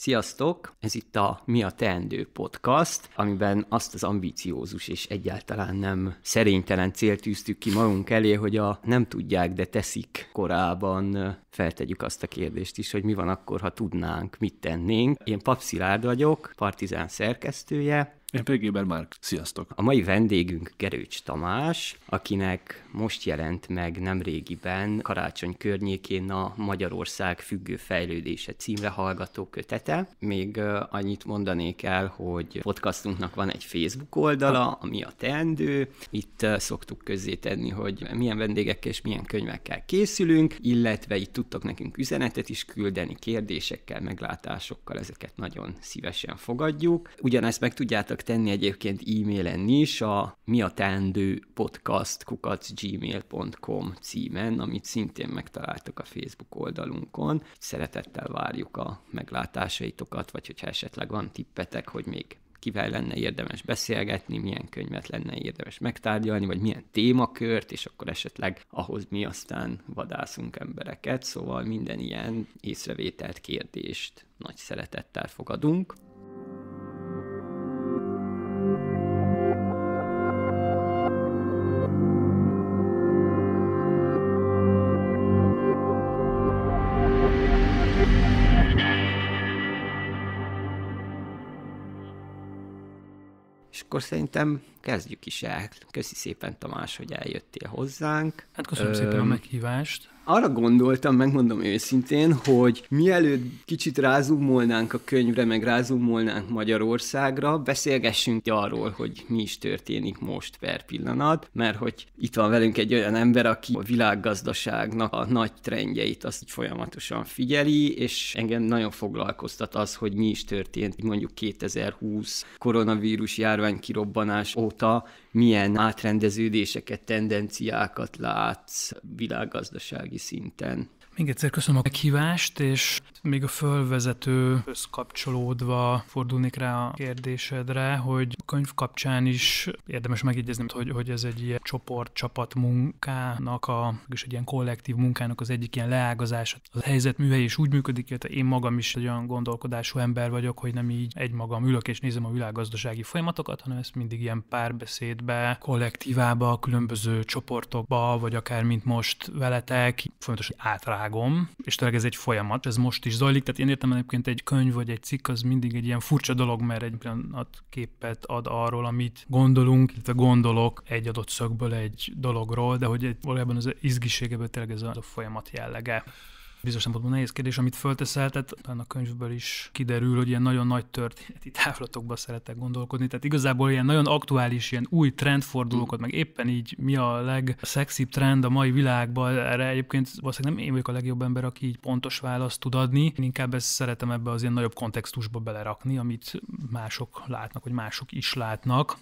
Sziasztok! Ez itt a Mi a Teendő podcast, amiben azt az ambíciózus és egyáltalán nem szerénytelen célt tűztük ki magunk elé, hogy a nem tudják, de teszik korában feltegyük azt a kérdést is, hogy mi van akkor, ha tudnánk, mit tennénk. Én Papszilárd vagyok, Partizán szerkesztője, én Pégéber már. Sziasztok! A mai vendégünk Gerőcs Tamás, akinek most jelent meg nemrégiben karácsony környékén a Magyarország függő fejlődése címre hallgató kötete. Még annyit mondanék el, hogy podcastunknak van egy Facebook oldala, ami a teendő. Itt szoktuk közzétenni, hogy milyen vendégekkel és milyen könyvekkel készülünk, illetve itt tudtok nekünk üzenetet is küldeni kérdésekkel, meglátásokkal, ezeket nagyon szívesen fogadjuk. Ugyanezt meg tudjátok tudjátok tenni egyébként e-mailen is a mi a teendő podcast gmail.com címen, amit szintén megtaláltok a Facebook oldalunkon. Szeretettel várjuk a meglátásaitokat, vagy hogyha esetleg van tippetek, hogy még kivel lenne érdemes beszélgetni, milyen könyvet lenne érdemes megtárgyalni, vagy milyen témakört, és akkor esetleg ahhoz mi aztán vadászunk embereket, szóval minden ilyen észrevételt, kérdést nagy szeretettel fogadunk. És akkor szerintem kezdjük is el. Köszi szépen, Tamás, hogy eljöttél hozzánk. Hát köszönöm Öm, szépen a meghívást arra gondoltam, megmondom őszintén, hogy mielőtt kicsit rázumolnánk a könyvre, meg rázumolnánk Magyarországra, beszélgessünk arról, hogy mi is történik most per pillanat, mert hogy itt van velünk egy olyan ember, aki a világgazdaságnak a nagy trendjeit azt folyamatosan figyeli, és engem nagyon foglalkoztat az, hogy mi is történt mondjuk 2020 koronavírus járvány kirobbanás óta, milyen átrendeződéseket, tendenciákat látsz világgazdasági szinten? Még egyszer köszönöm a meghívást, és még a fölvezető, összkapcsolódva fordulnék rá a kérdésedre, hogy a könyv kapcsán is érdemes megjegyezni, hogy, hogy ez egy ilyen csoport, csapat munkának, a, és egy ilyen kollektív munkának az egyik ilyen leágazása. A helyzet műhely is úgy működik, illetve én magam is egy olyan gondolkodású ember vagyok, hogy nem így egy magam ülök és nézem a világgazdasági folyamatokat, hanem ezt mindig ilyen párbeszédbe, kollektívába, különböző csoportokba, vagy akár mint most veletek, folyamatosan átrág világom, és tényleg ez egy folyamat, ez most is zajlik, tehát én értem egyébként egy könyv vagy egy cikk az mindig egy ilyen furcsa dolog, mert egy pillanat képet ad arról, amit gondolunk, illetve gondolok egy adott szögből egy dologról, de hogy egy, valójában az izgiségeből tényleg ez a folyamat jellege biztos szempontból nehéz kérdés, amit fölteszel, tehát a könyvből is kiderül, hogy ilyen nagyon nagy történeti távlatokba szeretek gondolkodni, tehát igazából ilyen nagyon aktuális, ilyen új trendfordulókat, meg éppen így mi a legszexibb trend a mai világban, erre egyébként valószínűleg nem én vagyok a legjobb ember, aki így pontos választ tud adni, én inkább ezt szeretem ebbe az ilyen nagyobb kontextusba belerakni, amit mások látnak, vagy mások is látnak.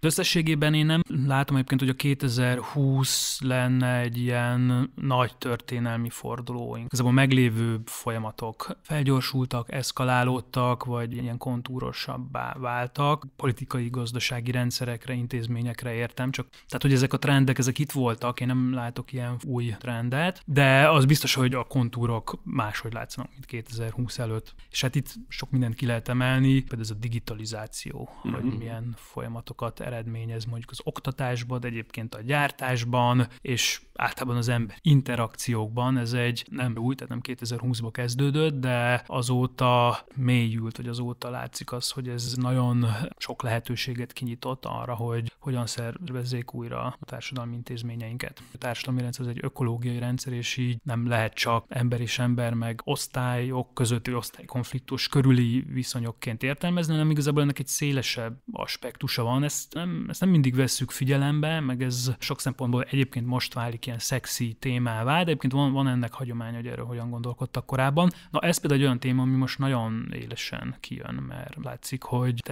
Összességében én nem látom egyébként, hogy a 2020 lenne egy ilyen nagy történelmi fordulóink. a meglévő folyamatok felgyorsultak, eszkalálódtak, vagy ilyen kontúrosabbá váltak. Politikai, gazdasági rendszerekre, intézményekre értem, csak tehát, hogy ezek a trendek, ezek itt voltak, én nem látok ilyen új trendet, de az biztos, hogy a kontúrok máshogy látszanak, mint 2020 előtt. És hát itt sok mindent ki lehet emelni, például ez a digitalizáció, mm-hmm. hogy mhm. milyen folyamatokat eredményez mondjuk az oktatásban, de egyébként a gyártásban, és általában az ember interakciókban. Ez egy nem új, tehát nem 2020 ban kezdődött, de azóta mélyült, vagy azóta látszik az, hogy ez nagyon sok lehetőséget kinyitott arra, hogy hogyan szervezzék újra a társadalmi intézményeinket. A társadalmi rendszer az egy ökológiai rendszer, és így nem lehet csak ember és ember, meg osztályok közötti osztálykonfliktus körüli viszonyokként értelmezni, hanem igazából ennek egy szélesebb aspektusa van. Ezt nem, ezt nem mindig vesszük figyelembe, meg ez sok szempontból egyébként most válik ilyen szexi témává, de egyébként van, van ennek hagyomány, hogy erről hogyan gondolkodtak korábban. Na ez például egy olyan téma, ami most nagyon élesen kijön, mert látszik, hogy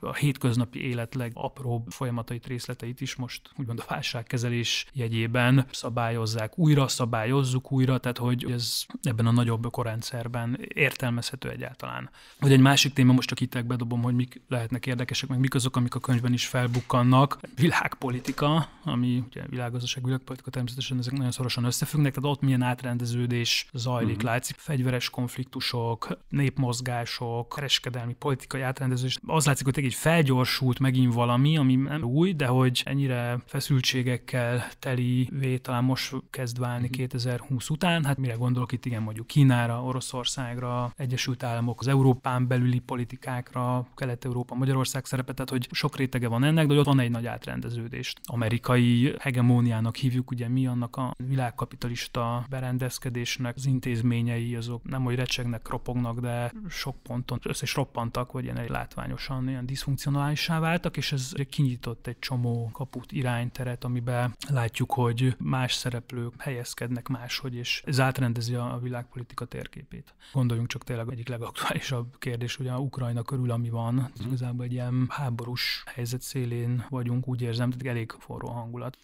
a hétköznapi élet legapróbb folyamatait, részleteit is most úgymond a válságkezelés jegyében szabályozzák újra, szabályozzuk újra, tehát hogy ez ebben a nagyobb korrendszerben értelmezhető egyáltalán. Vagy egy másik téma, most csak itt bedobom, hogy mik lehetnek érdekesek, meg mik azok, amik a könyvben is fel bukkannak. Világpolitika, ami ugye világgazdaság, világpolitika természetesen ezek nagyon szorosan összefüggnek, tehát ott milyen átrendeződés zajlik, uh-huh. látszik. Fegyveres konfliktusok, népmozgások, kereskedelmi, politikai átrendeződés. Az látszik, hogy egy felgyorsult megint valami, ami nem új, de hogy ennyire feszültségekkel teli talán most kezd válni 2020 mhm. után. Hát mire gondolok itt, igen, mondjuk Kínára, Oroszországra, Egyesült Államok, az Európán belüli politikákra, Kelet-Európa, Magyarország szerepe, tehát hogy sok rétege van ennek, történnek, de hogy ott van egy nagy átrendeződés. Amerikai hegemóniának hívjuk, ugye mi annak a világkapitalista berendezkedésnek az intézményei, azok nem hogy recsegnek, ropognak, de sok ponton össze is roppantak, vagy ilyen látványosan ilyen diszfunkcionálisá váltak, és ez kinyitott egy csomó kaput, irányteret, amiben látjuk, hogy más szereplők helyezkednek máshogy, és ez átrendezi a világpolitika térképét. Gondoljunk csak tényleg egyik legaktuálisabb kérdés, ugye a Ukrajna körül, ami van, ez mhm. igazából egy ilyen háborús helyzet szél szélén vagyunk, úgy érzem, tehát elég forró hangulat.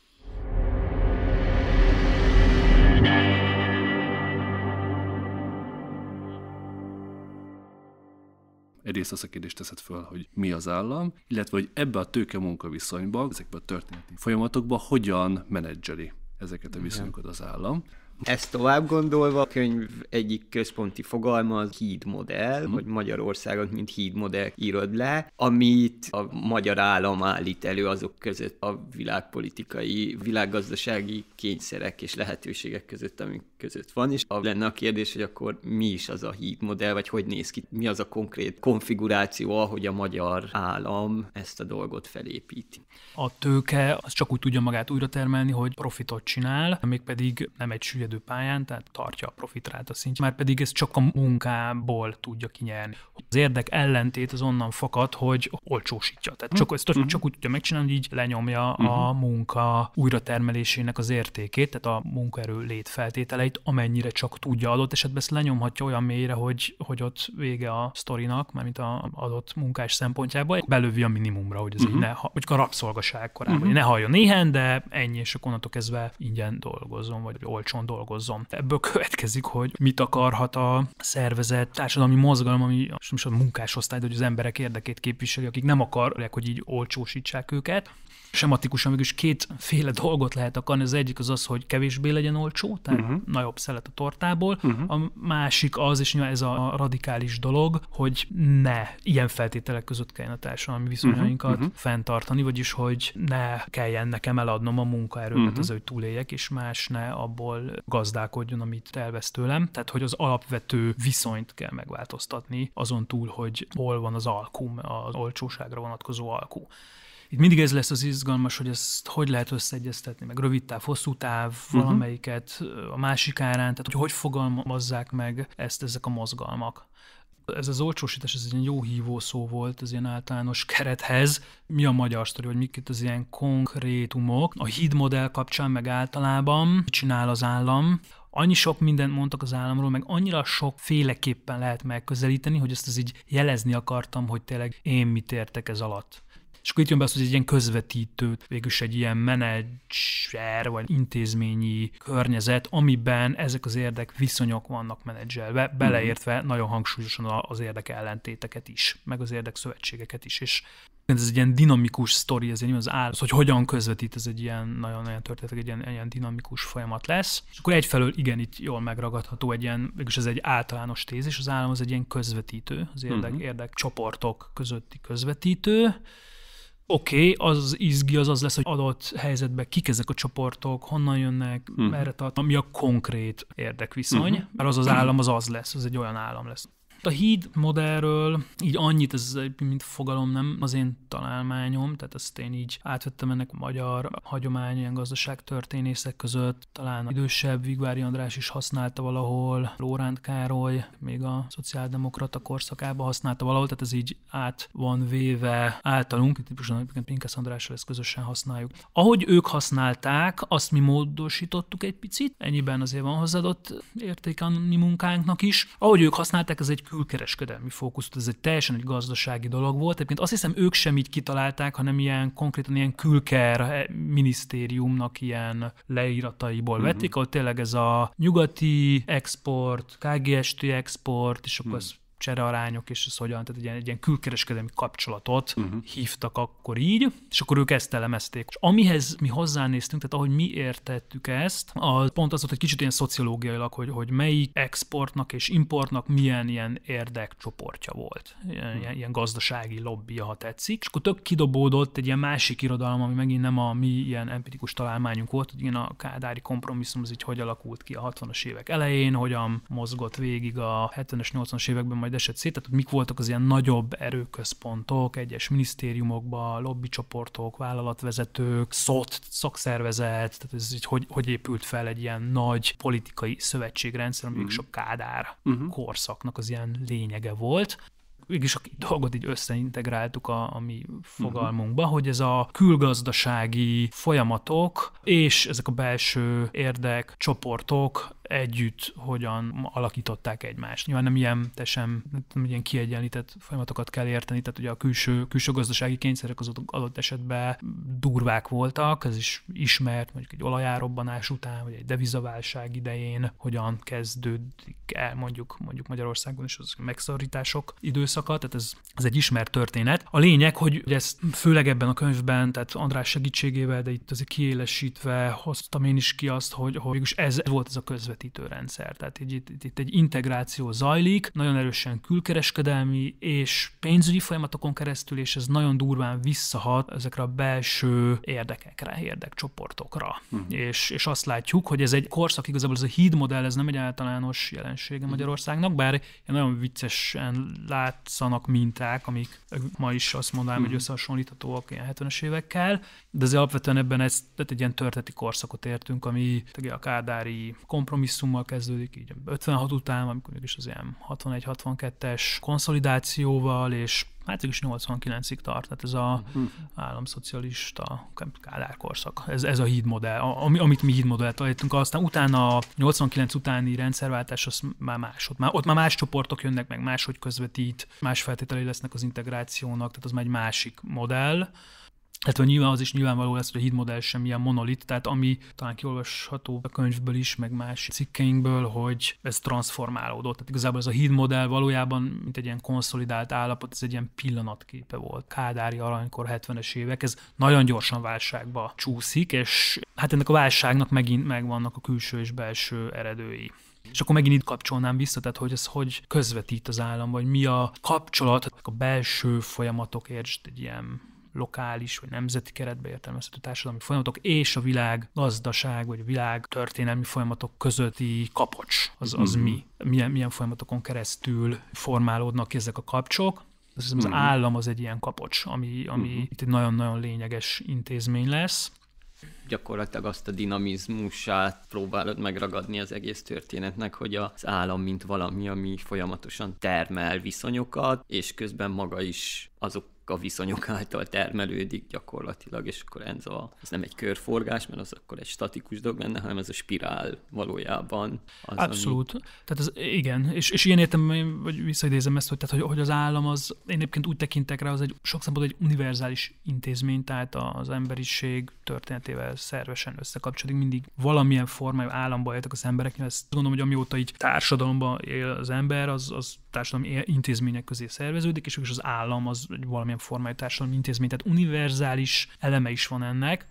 Egyrészt azt a kérdést teszed föl, hogy mi az állam, illetve hogy ebbe a tőke-munka viszonyba, a történeti folyamatokban hogyan menedzseli ezeket a viszonyokat az állam. Ezt tovább gondolva, a könyv egyik központi fogalma az hídmodell, mhm. hogy Magyarországot, mint hídmodell írod le, amit a magyar állam állít elő azok között a világpolitikai, világgazdasági kényszerek és lehetőségek között, amik között van, és a lenne a kérdés, hogy akkor mi is az a híd modell, vagy hogy néz ki, mi az a konkrét konfiguráció, ahogy a magyar állam ezt a dolgot felépíti. A tőke az csak úgy tudja magát újra termelni, hogy profitot csinál, mégpedig nem egy süllyedő pályán, tehát tartja a profitrát a szint, már pedig ez csak a munkából tudja kinyerni. Az érdek ellentét az onnan fakad, hogy olcsósítja. Tehát csak, mhm. ezt uh-huh. csak úgy tudja megcsinálni, hogy így lenyomja a mhm. munka újratermelésének az értékét, tehát a munkaerő létfeltételeit karaktereit, amennyire csak tudja adott esetben ezt lenyomhatja olyan mélyre, hogy, hogy ott vége a sztorinak, mármint a adott munkás szempontjából, belövi a minimumra, hogy ez uh-huh. így mhm. ne, hogy a rabszolgaság korábban, uh-huh. Mhm. ne halljon néhen, de ennyi, és akkor onnantól kezdve ingyen dolgozzon, vagy olcsón dolgozzon. Ebből következik, hogy mit akarhat a szervezet, társadalmi mozgalom, ami most a munkásosztály, hogy az emberek érdekét képviseli, akik nem akarják, hogy így olcsósítsák őket sematikusan mégis kétféle dolgot lehet akarni. Az egyik az az, hogy kevésbé legyen olcsó, tehát uh-huh nagyobb szelet a tortából. Uh-huh. A másik az, és nyilván ez a radikális dolog, hogy ne ilyen feltételek között kelljen a társadalmi viszonyainkat uh-huh. fenntartani, vagyis hogy ne kelljen nekem eladnom a munkaerőmet uh-huh. az, hogy túléljek, és más ne abból gazdálkodjon, amit elvesz tőlem. Tehát, hogy az alapvető viszonyt kell megváltoztatni, azon túl, hogy hol van az alkum, az olcsóságra vonatkozó alkú itt mindig ez lesz az izgalmas, hogy ezt hogy lehet összeegyeztetni, meg rövid táv, hosszú táv, uh-huh. valamelyiket a másik árán, tehát hogy hogy fogalmazzák meg ezt ezek a mozgalmak ez az olcsósítás, ez egy jó hívó szó volt az ilyen általános kerethez. Mi a magyar sztori, hogy mik itt az ilyen konkrétumok? A híd modell kapcsán meg általában csinál az állam? Annyi sok mindent mondtak az államról, meg annyira sok féleképpen lehet megközelíteni, hogy ezt az így jelezni akartam, hogy tényleg én mit értek ez alatt. És akkor itt jön be az, hogy egy ilyen közvetítő, végülis egy ilyen menedzser vagy intézményi környezet, amiben ezek az érdek viszonyok vannak menedzselve, mhm. beleértve nagyon hangsúlyosan az érdek ellentéteket is, meg az érdek szövetségeket is. És ez egy ilyen dinamikus sztori, ez egy az áll, hogy hogyan közvetít, ez egy ilyen nagyon-nagyon történetek, egy ilyen, egy ilyen dinamikus folyamat lesz. És akkor egyfelől igen, itt jól megragadható egy ilyen, mégis ez egy általános tézis, az állam az egy ilyen közvetítő, az érdek, uh-huh. csoportok közötti közvetítő, oké, okay, az izgi az az lesz, hogy adott helyzetben kik ezek a csoportok, honnan jönnek, uh-huh. merre tart, mi a konkrét érdekviszony, uh-huh. mert az az állam az az lesz, az egy olyan állam lesz. A híd modellről így annyit, ez mint fogalom nem az én találmányom, tehát ezt én így átvettem ennek a magyar hagyomány, ilyen gazdaságtörténészek között, talán idősebb Vigvári András is használta valahol, Lóránt Károly még a szociáldemokrata korszakában használta valahol, tehát ez így át van véve általunk, típusan egyébként Pinkes Andrással ezt közösen használjuk. Ahogy ők használták, azt mi módosítottuk egy picit, ennyiben azért van hozzáadott értéke a mi munkánknak is. Ahogy ők használták, ez egy külkereskedelmi fókuszt, ez egy teljesen egy gazdasági dolog volt. Egyébként azt hiszem ők sem így kitalálták, hanem ilyen konkrétan ilyen külker eh, minisztériumnak ilyen leírataiból mhm. vették, uh-huh. ahol tényleg ez a nyugati export, KGST export, és akkor uh-huh cserearányok, és ez hogyan, tehát egy ilyen, egy ilyen külkereskedelmi kapcsolatot uh-huh. hívtak akkor így, és akkor ők ezt elemezték. És amihez mi hozzánéztünk, tehát ahogy mi értettük ezt, az pont az volt, egy kicsit ilyen szociológiailag, hogy, hogy melyik exportnak és importnak milyen ilyen érdekcsoportja volt, ilyen, uh-huh. ilyen gazdasági lobbija, ha tetszik. És akkor tök kidobódott egy ilyen másik irodalom, ami megint nem a mi ilyen empirikus találmányunk volt, hogy igen, a kádári kompromisszum az így hogy alakult ki a 60-as évek elején, hogyan mozgott végig a 70-es, 80-as években, majd esett szét, tehát mik voltak az ilyen nagyobb erőközpontok, egyes minisztériumokban, lobbycsoportok, vállalatvezetők, SZOT, szakszervezet, tehát ez így hogy, hogy épült fel egy ilyen nagy politikai szövetségrendszer, ami mm. sok Kádár uh-huh. korszaknak az ilyen lényege volt mégis a dolgot így összeintegráltuk a, a mi mhm. fogalmunkba, uh-huh. hogy ez a külgazdasági folyamatok és ezek a belső érdek, csoportok együtt hogyan alakították egymást. Nyilván nem ilyen, te sem, nem ilyen kiegyenlített folyamatokat kell érteni, tehát ugye a külső, külső gazdasági kényszerek az adott esetben durvák voltak, ez is ismert, mondjuk egy olajárobbanás után, vagy egy devizaválság idején, hogyan kezdődik el mondjuk, mondjuk Magyarországon is az megszorítások időszak, éjszaka, tehát ez, ez egy ismert történet. A lényeg, hogy ezt főleg ebben a könyvben, tehát András segítségével, de itt azért kiélesítve hoztam én is ki azt, hogy, hogy mégis ez volt ez a közvetítő rendszer. Tehát így, itt, itt egy integráció zajlik, nagyon erősen külkereskedelmi és pénzügyi folyamatokon keresztül, és ez nagyon durván visszahat ezekre a belső érdekekre, érdekcsoportokra. Uh-huh. És, és azt látjuk, hogy ez egy korszak, igazából ez a hídmodell, ez nem egy általános jelensége mhm. Magyarországnak, bár én nagyon viccesen lát játszanak minták, amik ma is azt mondanám, hogy mhm. összehasonlíthatóak ilyen 70-es évekkel, de azért alapvetően ebben ez, tehát egy ilyen történeti korszakot értünk, ami a kádári kompromisszummal kezdődik, így 56 után, amikor mégis az ilyen 61-62-es konszolidációval, és hát is 89-ig tart, tehát ez a mm. államszocialista Kádár korszak, ez, ez a hídmodell, ami, amit mi hídmodellt találtunk, aztán utána a 89 utáni rendszerváltás, az már ott már, ott már más csoportok jönnek meg, máshogy közvetít, más feltételei lesznek az integrációnak, tehát az már egy másik modell, illetve hát, nyilván az is nyilvánvaló lesz, hogy a hídmodell sem ilyen monolit, tehát ami talán kiolvasható a könyvből is, meg más cikkeinkből, hogy ez transformálódott. Tehát igazából ez a hídmodell valójában, mint egy ilyen konszolidált állapot, ez egy ilyen pillanatképe volt. Kádári aranykor 70-es évek, ez nagyon gyorsan válságba csúszik, és hát ennek a válságnak megint megvannak a külső és belső eredői. És akkor megint itt kapcsolnám vissza, tehát hogy ez hogy közvetít az állam, vagy mi a kapcsolat, a belső folyamatok, értsd, egy ilyen lokális vagy nemzeti keretbe értelmezhető társadalmi folyamatok és a világ gazdaság vagy a világ történelmi folyamatok közötti kapocs, az, az mm. mi? Milyen, milyen folyamatokon keresztül formálódnak ezek a kapcsok? Az, az mm. állam az egy ilyen kapocs, ami, ami mm. itt egy nagyon-nagyon lényeges intézmény lesz gyakorlatilag azt a dinamizmusát próbálod megragadni az egész történetnek, hogy az állam mint valami, ami folyamatosan termel viszonyokat, és közben maga is azok a viszonyok által termelődik gyakorlatilag, és akkor ez, a, ez nem egy körforgás, mert az akkor egy statikus dolog lenne, hanem ez a spirál valójában. Az, Abszolút. Ami... Tehát az, igen, és, és ilyen értem, hogy visszaidézem ezt, hogy, tehát, hogy, hogy az állam az, én egyébként úgy tekintek rá, az egy sok egy univerzális intézmény, tehát az emberiség történetével szervesen összekapcsolódik, mindig valamilyen formájú államba éltek az emberek, mert ezt gondolom, hogy amióta így társadalomban él az ember, az, az társadalmi intézmények közé szerveződik, és az állam az valamilyen valamilyen formai társadalmi intézmény, tehát univerzális eleme is van ennek,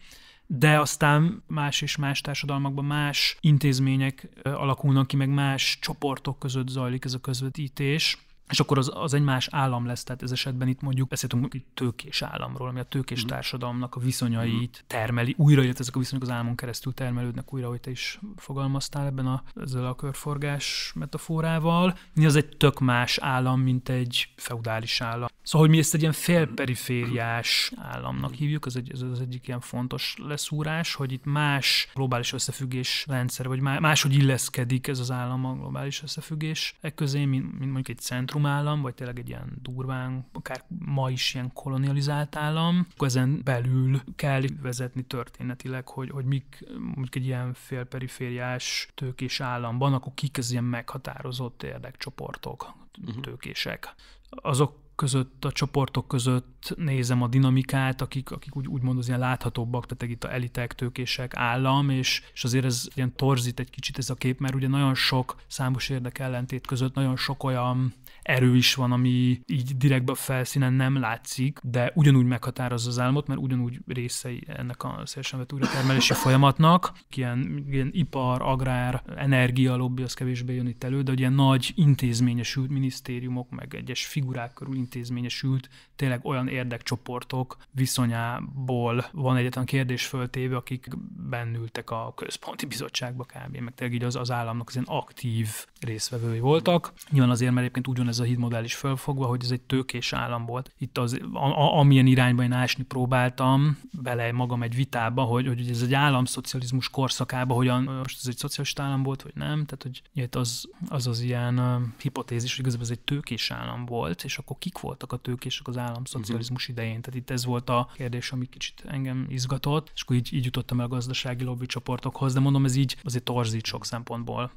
de aztán más és más társadalmakban más intézmények alakulnak ki, meg más csoportok között zajlik ez a közvetítés és akkor az, az egy más állam lesz, tehát ez esetben itt mondjuk beszéltünk egy tőkés államról, ami a tőkés mm. társadalomnak a viszonyait mm. termeli újra, illetve ezek a viszonyok az államon keresztül termelődnek újra, hogy te is fogalmaztál ebben a, ezzel a körforgás metaforával. Az egy tök más állam, mint egy feudális állam. Szóval, hogy mi ezt egy ilyen félperifériás államnak hívjuk, ez, egy, ez az egyik ilyen fontos leszúrás, hogy itt más globális összefüggés rendszer, vagy máshogy illeszkedik ez az állam a globális összefüggés e közé, mint, mint mondjuk egy centrumállam, vagy tényleg egy ilyen durván, akár ma is ilyen kolonializált állam. Akkor ezen belül kell vezetni történetileg, hogy, hogy mik mondjuk egy ilyen félperifériás tőkés államban, akkor kik az ilyen meghatározott érdekcsoportok, mhm. tőkések. Azok között, a csoportok között nézem a dinamikát, akik, akik úgy, úgymond az ilyen láthatóbbak, tehát itt a elitek, tőkések, állam, és, és azért ez ilyen torzít egy kicsit ez a kép, mert ugye nagyon sok számos érdek ellentét között nagyon sok olyan erő is van, ami így direktbe a felszínen nem látszik, de ugyanúgy meghatározza az álmot, mert ugyanúgy részei ennek a szélesen vett újratermelési folyamatnak. Ilyen, ilyen ipar, agrár, energia lobby az kevésbé jön itt elő, de ugye nagy intézményesült minisztériumok, meg egyes figurák körül intézményesült, tényleg olyan érdekcsoportok viszonyából van egyetlen kérdés föltéve, akik bennültek a központi bizottságba kb. meg tényleg így az, az államnak az ilyen aktív részvevői voltak. Nyilván azért, mert egyébként ugyanez ez a hídmodell is fölfogva, hogy ez egy tőkés állam volt. Itt az, a, a, amilyen irányba én ásni próbáltam bele magam egy vitába, hogy, hogy ez egy államszocializmus korszakába, hogyan most ez egy szocialista állam volt, vagy nem, tehát hogy itt az, az az ilyen uh, hipotézis, hogy igazából ez egy tőkés állam volt, és akkor kik voltak a tőkések az államszocializmus uh-huh. idején? Tehát itt ez volt a kérdés, ami kicsit engem izgatott, és akkor így, így jutottam el a gazdasági lobby csoportokhoz, de mondom, ez így azért torzít sok szempontból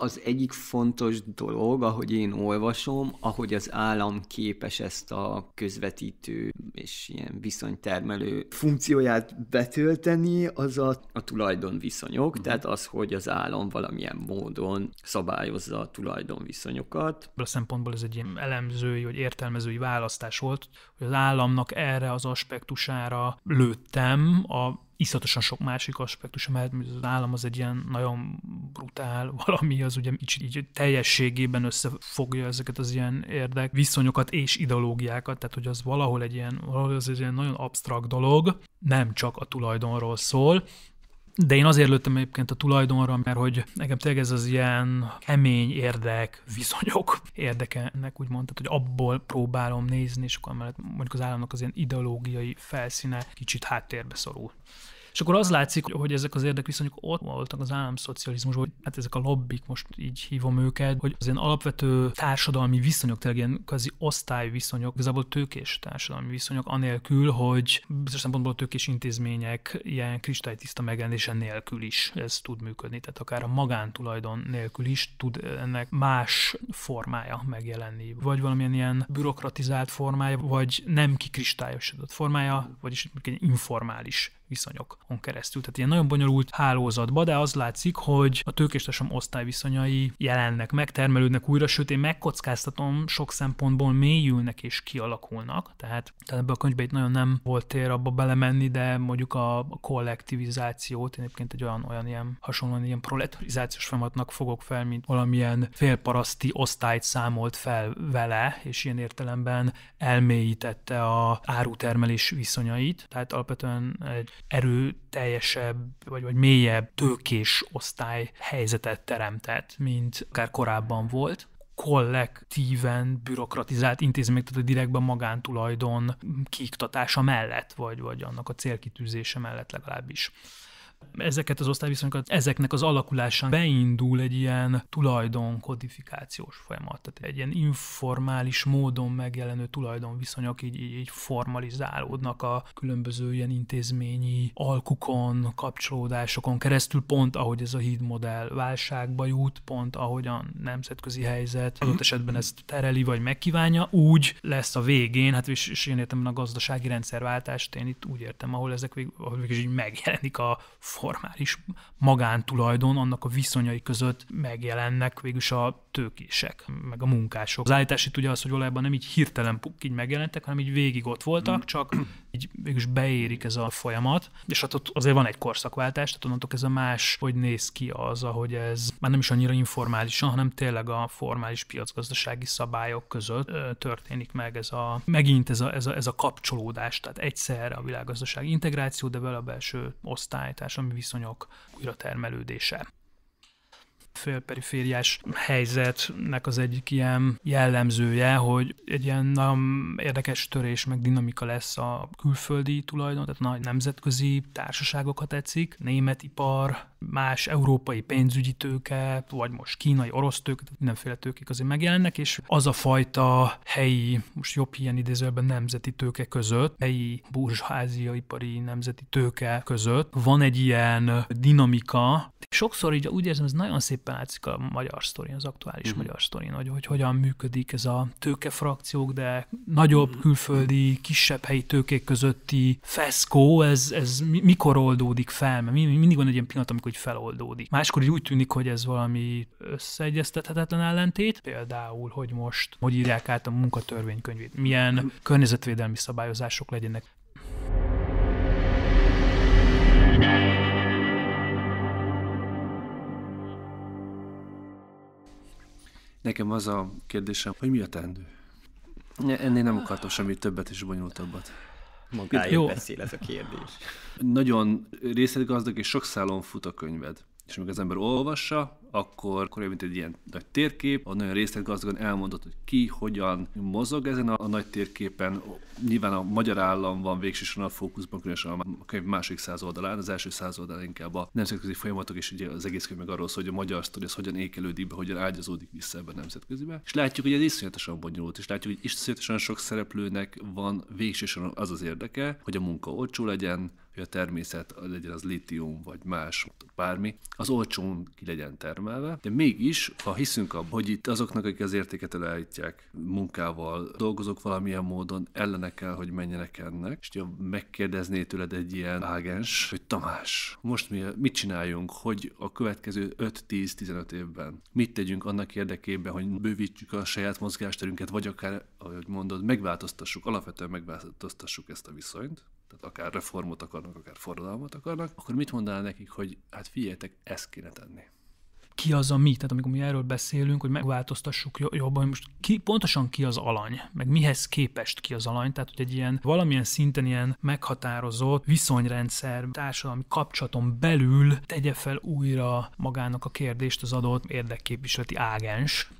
az egyik fontos dolog, ahogy én olvasom, ahogy az állam képes ezt a közvetítő és ilyen viszonytermelő funkcióját betölteni, az a, a tulajdonviszonyok, uh-huh. tehát az, hogy az állam valamilyen módon szabályozza a tulajdonviszonyokat. A szempontból ez egy ilyen elemzői vagy értelmezői választás volt, hogy az államnak erre az aspektusára lőttem a iszatosan sok másik aspektus, mert az állam az egy ilyen nagyon brutál valami, az ugye így, így teljességében összefogja ezeket az ilyen érdek viszonyokat és ideológiákat, tehát hogy az valahol egy ilyen, valahol az egy ilyen nagyon absztrakt dolog, nem csak a tulajdonról szól, de én azért lőttem egyébként a tulajdonra, mert hogy nekem tényleg ez az ilyen kemény érdek, viszonyok érdekenek, úgy mondtad, hogy abból próbálom nézni, és akkor mellett mondjuk az államnak az ilyen ideológiai felszíne kicsit háttérbe szorul. És akkor az látszik, hogy ezek az érdekviszonyok ott voltak az államszocializmusban, hát ezek a lobbik, most így hívom őket, hogy az ilyen alapvető társadalmi viszonyok, tényleg ilyen közi osztályviszonyok, igazából tőkés társadalmi viszonyok, anélkül, hogy bizonyos szempontból a tőkés intézmények ilyen kristálytiszta megjelenése nélkül is ez tud működni, tehát akár a magántulajdon nélkül is tud ennek más formája megjelenni, vagy valamilyen ilyen bürokratizált formája, vagy nem kikristályosodott formája, vagyis informális viszonyokon keresztül. Tehát ilyen nagyon bonyolult hálózatba, de az látszik, hogy a tőkéstársam osztályviszonyai jelennek, megtermelődnek újra, sőt én megkockáztatom, sok szempontból mélyülnek és kialakulnak. Tehát, tehát ebbe a könyvbe itt nagyon nem volt tér abba belemenni, de mondjuk a kollektivizációt, én egyébként egy olyan, olyan ilyen hasonlóan ilyen proletarizációs folyamatnak fogok fel, mint valamilyen félparaszti osztályt számolt fel vele, és ilyen értelemben elmélyítette a árutermelés viszonyait. Tehát alapvetően egy erőteljesebb, vagy, vagy mélyebb tőkés osztály helyzetet teremtett, mint akár korábban volt kollektíven bürokratizált intézmények, tehát a direktben magántulajdon kiiktatása mellett, vagy, vagy annak a célkitűzése mellett legalábbis ezeket az osztályviszonyokat, ezeknek az alakulásán beindul egy ilyen tulajdonkodifikációs folyamat, tehát egy ilyen informális módon megjelenő tulajdonviszonyok így, így, így formalizálódnak a különböző ilyen intézményi alkukon, kapcsolódásokon keresztül, pont ahogy ez a hídmodell válságba jut, pont ahogy a nemzetközi helyzet adott esetben ezt tereli vagy megkívánja, úgy lesz a végén, hát és, és én értem a gazdasági rendszerváltást, én itt úgy értem, ahol ezek végül, ahol végül így megjelenik a formális magántulajdon, annak a viszonyai között megjelennek végülis a tőkések, meg a munkások. Az állítás itt ugye az, hogy olajban nem így hirtelen így megjelentek, hanem így végig ott voltak, mm. csak így mégis beérik ez a folyamat, és hát ott azért van egy korszakváltás, tehát onnantól ez a más, hogy néz ki az, ahogy ez már nem is annyira informálisan, hanem tényleg a formális piacgazdasági szabályok között ö, történik meg ez a, megint ez a, ez a, ez a kapcsolódás, tehát egyszerre a világgazdaság integráció, de vele a belső osztálytárs, ami viszonyok újra termelődése félperifériás helyzetnek az egyik ilyen jellemzője, hogy egy ilyen nagyon érdekes törés meg dinamika lesz a külföldi tulajdon, tehát nagy nemzetközi társaságokat tetszik, német ipar, más európai pénzügyi tőke, vagy most kínai, orosz tőke, mindenféle tőkék azért megjelennek, és az a fajta helyi, most jobb ilyen idézőben nemzeti tőke között, helyi burzsázia, ipari nemzeti tőke között van egy ilyen dinamika. Sokszor így úgy érzem, ez nagyon szépen látszik a magyar sztorin, az aktuális mm. magyar sztorin, hogy, hogy hogyan működik ez a tőkefrakciók, de nagyobb mhm. külföldi, kisebb helyi tőkék közötti feszkó, ez, ez mikor oldódik fel? Mert mindig van egy ilyen pillanat, amikor hogy feloldódik. Máskor így úgy tűnik, hogy ez valami összeegyeztethetetlen ellentét, például, hogy most hogy írják át a munkatörvénykönyvét, milyen környezetvédelmi szabályozások legyenek. Nekem az a kérdésem, hogy mi a teendő? Ennél nem akartam semmi többet és bonyolultabbat magáért Jó. beszél ez a kérdés. Nagyon részletgazdag és sok szálon fut a könyved és amikor az ember olvassa, akkor, akkor mint egy ilyen nagy térkép, a nagyon részletgazdagon elmondott, hogy ki, hogyan mozog ezen a, a nagy térképen. Nyilván a magyar állam van végsősorban a fókuszban, különösen a könyv második száz oldalán, az első száz oldalán inkább a nemzetközi folyamatok, és ugye az egész könyv meg arról szól, hogy a magyar sztori az hogyan ékelődik be, hogyan ágyazódik vissza ebbe a nemzetközibe. És látjuk, hogy ez iszonyatosan bonyolult, és látjuk, hogy iszonyatosan sok szereplőnek van végsősorban az az érdeke, hogy a munka olcsó legyen, hogy a természet legyen az litium vagy más, bármi, az olcsón ki legyen termelve, de mégis, ha hiszünk abban, hogy itt azoknak, akik az értéket elállítják munkával, dolgozók valamilyen módon ellene kell, hogy menjenek ennek, és ha megkérdezné tőled egy ilyen ágens, hogy Tamás, most mi, mit csináljunk, hogy a következő 5-10-15 évben mit tegyünk annak érdekében, hogy bővítsük a saját mozgásterünket, vagy akár, ahogy mondod, megváltoztassuk, alapvetően megváltoztassuk ezt a viszonyt, tehát akár reformot akarnak, akár forradalmat akarnak, akkor mit mondanál nekik, hogy hát figyeljetek, ezt kéne tenni? ki az a mi, tehát amikor mi erről beszélünk, hogy megváltoztassuk jobban, hogy most ki, pontosan ki az alany, meg mihez képest ki az alany, tehát hogy egy ilyen valamilyen szinten ilyen meghatározott viszonyrendszer, társadalmi kapcsolaton belül tegye fel újra magának a kérdést az adott érdekképviseleti ágens,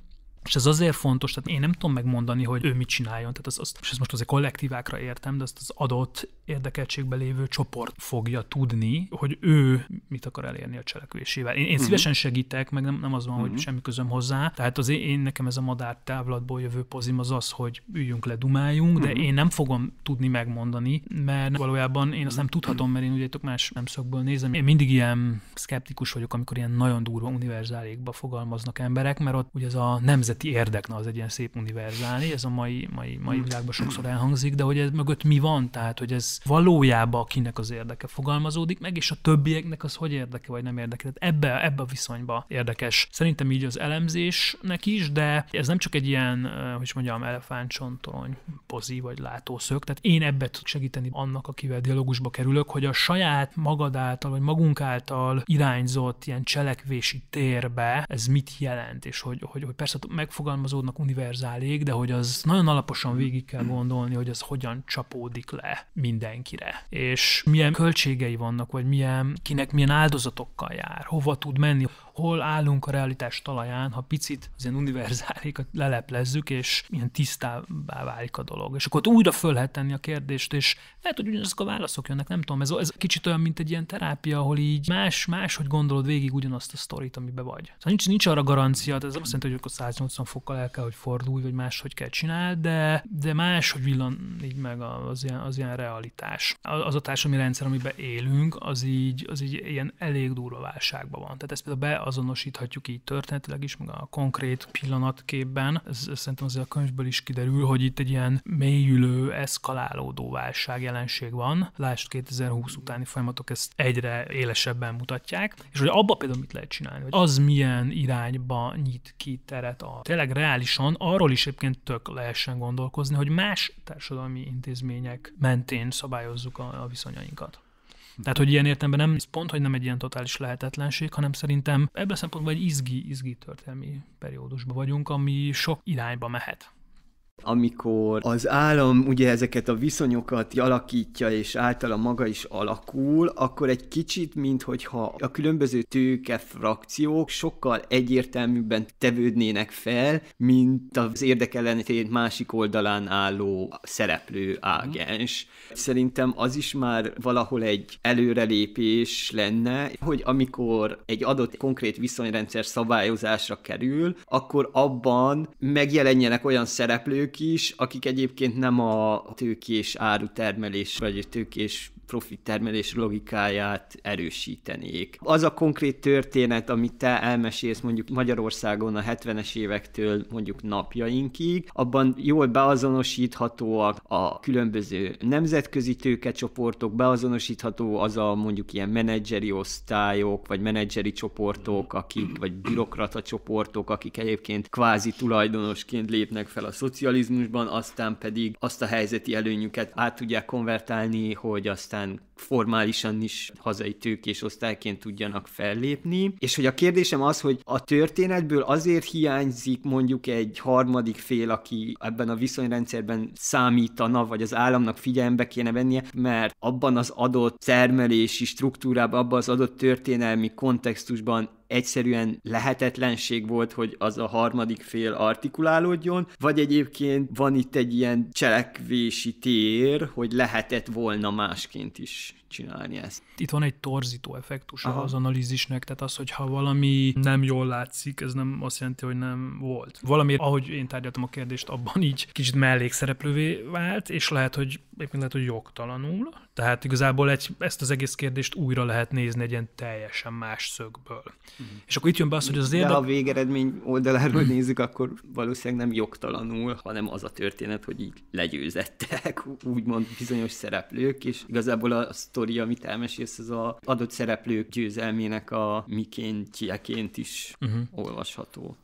és ez azért fontos, tehát én nem tudom megmondani, hogy ő mit csináljon, tehát az, az, és ezt most azért kollektívákra értem, de azt az adott érdekeltségben lévő csoport fogja tudni, hogy ő mit akar elérni a cselekvésével. Én, én uh-huh. szívesen segítek, meg nem, nem az van, uh-huh. hogy mhm. semmi közöm hozzá. Tehát az én, én nekem ez a madár távlatból jövő pozim az az, hogy üljünk le, dumáljunk, uh-huh. de mhm. én nem fogom tudni megmondani, mert valójában én azt nem tudhatom, mert én ugye más nem szokból nézem. Én mindig ilyen szkeptikus vagyok, amikor ilyen nagyon durva univerzálékba fogalmaznak emberek, mert ott ugye ez a nemzet környezeti érdek, na az egy ilyen szép univerzális, ez a mai, mai, mai hmm. világban sokszor elhangzik, de hogy ez mögött mi van, tehát hogy ez valójában kinek az érdeke fogalmazódik meg, és a többieknek az hogy érdeke vagy nem érdeke. Tehát ebbe, ebbe a viszonyba érdekes. Szerintem így az elemzésnek is, de ez nem csak egy ilyen, eh, hogy mondjam, elefántcsontorony pozí vagy látószög, tehát én ebbe tudok segíteni annak, akivel dialógusba kerülök, hogy a saját magad által, vagy magunk által irányzott ilyen cselekvési térbe ez mit jelent, és hogy, hogy, hogy persze megfogalmazódnak univerzálék, de hogy az nagyon alaposan végig kell gondolni, hogy az hogyan csapódik le mindenkire, és milyen költségei vannak, vagy milyen, kinek milyen áldozatokkal jár, hova tud menni hol állunk a realitás talaján, ha picit az ilyen univerzálékat leleplezzük, és milyen tisztává válik a dolog. És akkor újra föl lehet tenni a kérdést, és lehet, hogy ugyanazok a válaszok jönnek, nem tudom, ez, ez kicsit olyan, mint egy ilyen terápia, ahol így más, más, hogy gondolod végig ugyanazt a sztorit, amiben vagy. Szóval nincs, nincs arra garancia, ez azt jelenti, hogy akkor 180 fokkal el kell, hogy fordulj, vagy máshogy kell csinál, de, de más, hogy villan így meg az ilyen, az ilyen realitás. Az a társadalmi rendszer, amiben élünk, az így, az így ilyen elég durva válságban van. Tehát ez például be, azonosíthatjuk így történetileg is, meg a konkrét pillanatképben. Ez, ez szerintem azért a könyvből is kiderül, hogy itt egy ilyen mélyülő, eszkalálódó válság jelenség van. Lásd 2020 utáni folyamatok ezt egyre élesebben mutatják, és hogy abba például mit lehet csinálni, hogy az milyen irányba nyit ki teret a tényleg reálisan, arról is egyébként tök lehessen gondolkozni, hogy más társadalmi intézmények mentén szabályozzuk a, a viszonyainkat. Tehát, hogy ilyen értelemben nem, ez pont, hogy nem egy ilyen totális lehetetlenség, hanem szerintem ebben a szempontból egy izgi, izgi történelmi periódusban vagyunk, ami sok irányba mehet amikor az állam ugye ezeket a viszonyokat alakítja, és általa maga is alakul, akkor egy kicsit, minthogyha a különböző tőke frakciók sokkal egyértelműbben tevődnének fel, mint az érdekellenét másik oldalán álló szereplő ágens. Szerintem az is már valahol egy előrelépés lenne, hogy amikor egy adott konkrét viszonyrendszer szabályozásra kerül, akkor abban megjelenjenek olyan szereplők, ők is, akik egyébként nem a tőkés árutermelés vagy tőkés profit termelés logikáját erősítenék. Az a konkrét történet, amit te elmesélsz mondjuk Magyarországon a 70-es évektől mondjuk napjainkig, abban jól beazonosíthatóak a különböző nemzetközi tőkecsoportok, beazonosítható az a mondjuk ilyen menedzseri osztályok, vagy menedzseri csoportok, akik, vagy bürokrata csoportok, akik egyébként kvázi tulajdonosként lépnek fel a szocializmusban, aztán pedig azt a helyzeti előnyüket át tudják konvertálni, hogy aztán And. formálisan is hazai tőkés osztályként tudjanak fellépni. És hogy a kérdésem az, hogy a történetből azért hiányzik mondjuk egy harmadik fél, aki ebben a viszonyrendszerben számítana, vagy az államnak figyelembe kéne vennie, mert abban az adott termelési struktúrában, abban az adott történelmi kontextusban egyszerűen lehetetlenség volt, hogy az a harmadik fél artikulálódjon, vagy egyébként van itt egy ilyen cselekvési tér, hogy lehetett volna másként is much csinálni ezt. Itt van egy torzító effektus Aha. az analízisnek, tehát az, hogy ha valami nem jól látszik, ez nem azt jelenti, hogy nem volt. Valami, ahogy én tárgyaltam a kérdést, abban így kicsit mellékszereplővé vált, és lehet, hogy éppen lehet, hogy jogtalanul. Tehát igazából egy, ezt az egész kérdést újra lehet nézni egy ilyen teljesen más szögből. Mm. És akkor itt jön be az, hogy az érdek... De a végeredmény oldaláról nézzük, akkor valószínűleg nem jogtalanul, hanem az a történet, hogy így legyőzettek úgymond bizonyos szereplők, és igazából a sztori, amit elmesélsz, az a adott szereplők győzelmének a miként, is uh-huh. olvasható.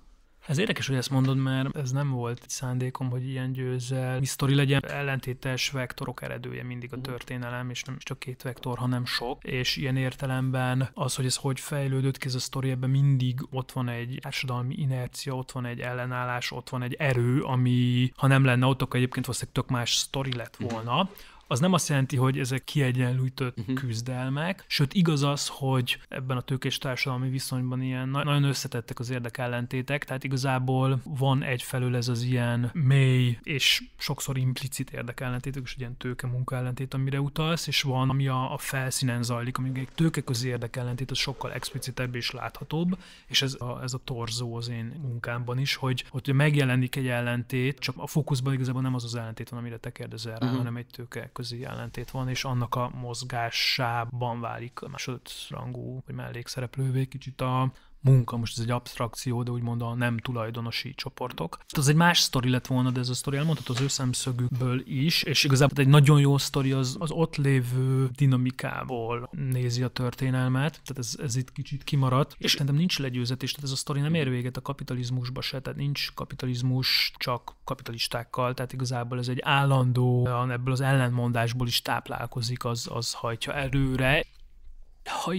Ez érdekes, hogy ezt mondod, mert ez nem volt szándékom, hogy ilyen győzel, mi sztori legyen. Ellentétes vektorok eredője mindig a mhm. történelem, és nem csak két vektor, hanem sok. És ilyen értelemben az, hogy ez hogy fejlődött ki, ez a sztori, ebben mindig ott van egy társadalmi inercia, ott van egy ellenállás, ott van egy erő, ami ha nem lenne ott, akkor egyébként valószínűleg tök más sztori lett mhm. volna az nem azt jelenti, hogy ezek kiegyenlített uh-huh. küzdelmek, sőt igaz az, hogy ebben a tőkés társadalmi viszonyban ilyen nagyon összetettek az érdekellentétek, tehát igazából van egyfelől ez az ilyen mély és sokszor implicit érdekellentétek, és ilyen tőke munka ellentét, amire utalsz, és van, ami a, a felszínen zajlik, amíg egy tőke közé érdekellentét az sokkal explicitebb és láthatóbb, és ez a, ez a torzó az én munkámban is, hogy, hogy megjelenik egy ellentét, csak a fókuszban igazából nem az az ellentét van, amire te kérdezel rá, uh-huh. hanem egy tőke közé ellentét van, és annak a mozgásában válik a másodrangú, vagy mellékszereplővé kicsit a, munka, most ez egy abstrakció, de úgymond a nem tulajdonosi csoportok. Ez hát egy más sztori lett volna, de ez a sztori elmondható az ő szemszögükből is, és igazából egy nagyon jó sztori az, az ott lévő dinamikából nézi a történelmet, tehát ez, ez itt kicsit kimaradt, és szerintem nincs legyőzetés, tehát ez a sztori nem ér véget a kapitalizmusba se, tehát nincs kapitalizmus csak kapitalistákkal, tehát igazából ez egy állandó, ebből az ellenmondásból is táplálkozik, az, az hajtja erőre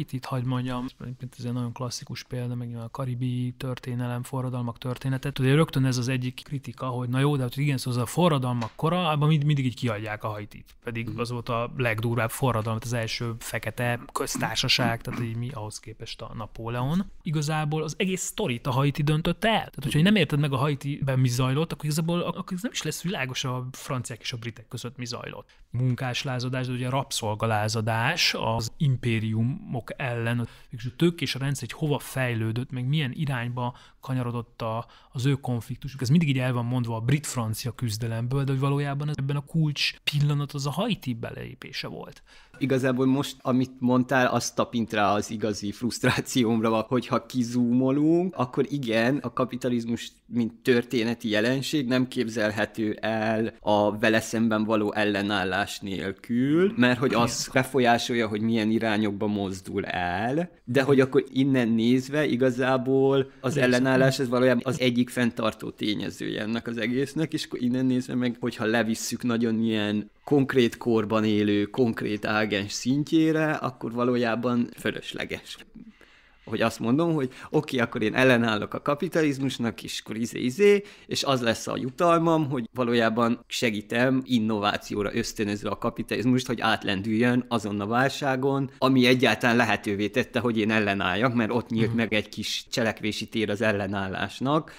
itt hagyd mondjam, ez egy nagyon klasszikus példa, meg a karibi történelem, forradalmak története, tudod, rögtön ez az egyik kritika, hogy na jó, de hát, hogy igen, szóval a forradalmak kora, abban mind, mindig így kiadják a Haitit. Pedig mhm. az volt a legdurvább forradalom, az első fekete köztársaság, tehát így mi ahhoz képest a Napóleon. Igazából az egész sztorit a Haiti döntött el. Tehát, hogyha mhm. nem érted meg a Haitiben mi zajlott, akkor igazából akkor nem is lesz világos a franciák és a britek között mi zajlott. Munkáslázadás, de ugye rabszolgalázadás, az impérium hatalmok ellen, és a tők és a rendszer hogy hova fejlődött, meg milyen irányba kanyarodott a, az ő konfliktusuk. Ez mindig így el van mondva a brit-francia küzdelemből, de hogy valójában ebben a kulcs pillanat az a haiti beleépése volt. Igazából most, amit mondtál, azt tapint rá az igazi frusztrációmra, ha kizúmolunk, akkor igen, a kapitalizmus, mint történeti jelenség nem képzelhető el a vele szemben való ellenállás nélkül, mert hogy az befolyásolja, hogy milyen irányokba mozdul el, de hogy akkor innen nézve igazából az ellenállás ez valójában az egyik fenntartó tényezője ennek az egésznek, és akkor innen nézve meg, hogyha levisszük nagyon ilyen konkrét korban élő, konkrét ágens szintjére, akkor valójában fölösleges. Hogy azt mondom, hogy oké, okay, akkor én ellenállok a kapitalizmusnak, és akkor izé, izé, és az lesz a jutalmam, hogy valójában segítem innovációra ösztönözve a kapitalizmust, hogy átlendüljön azon a válságon, ami egyáltalán lehetővé tette, hogy én ellenálljak, mert ott nyílt mm. meg egy kis cselekvési tér az ellenállásnak,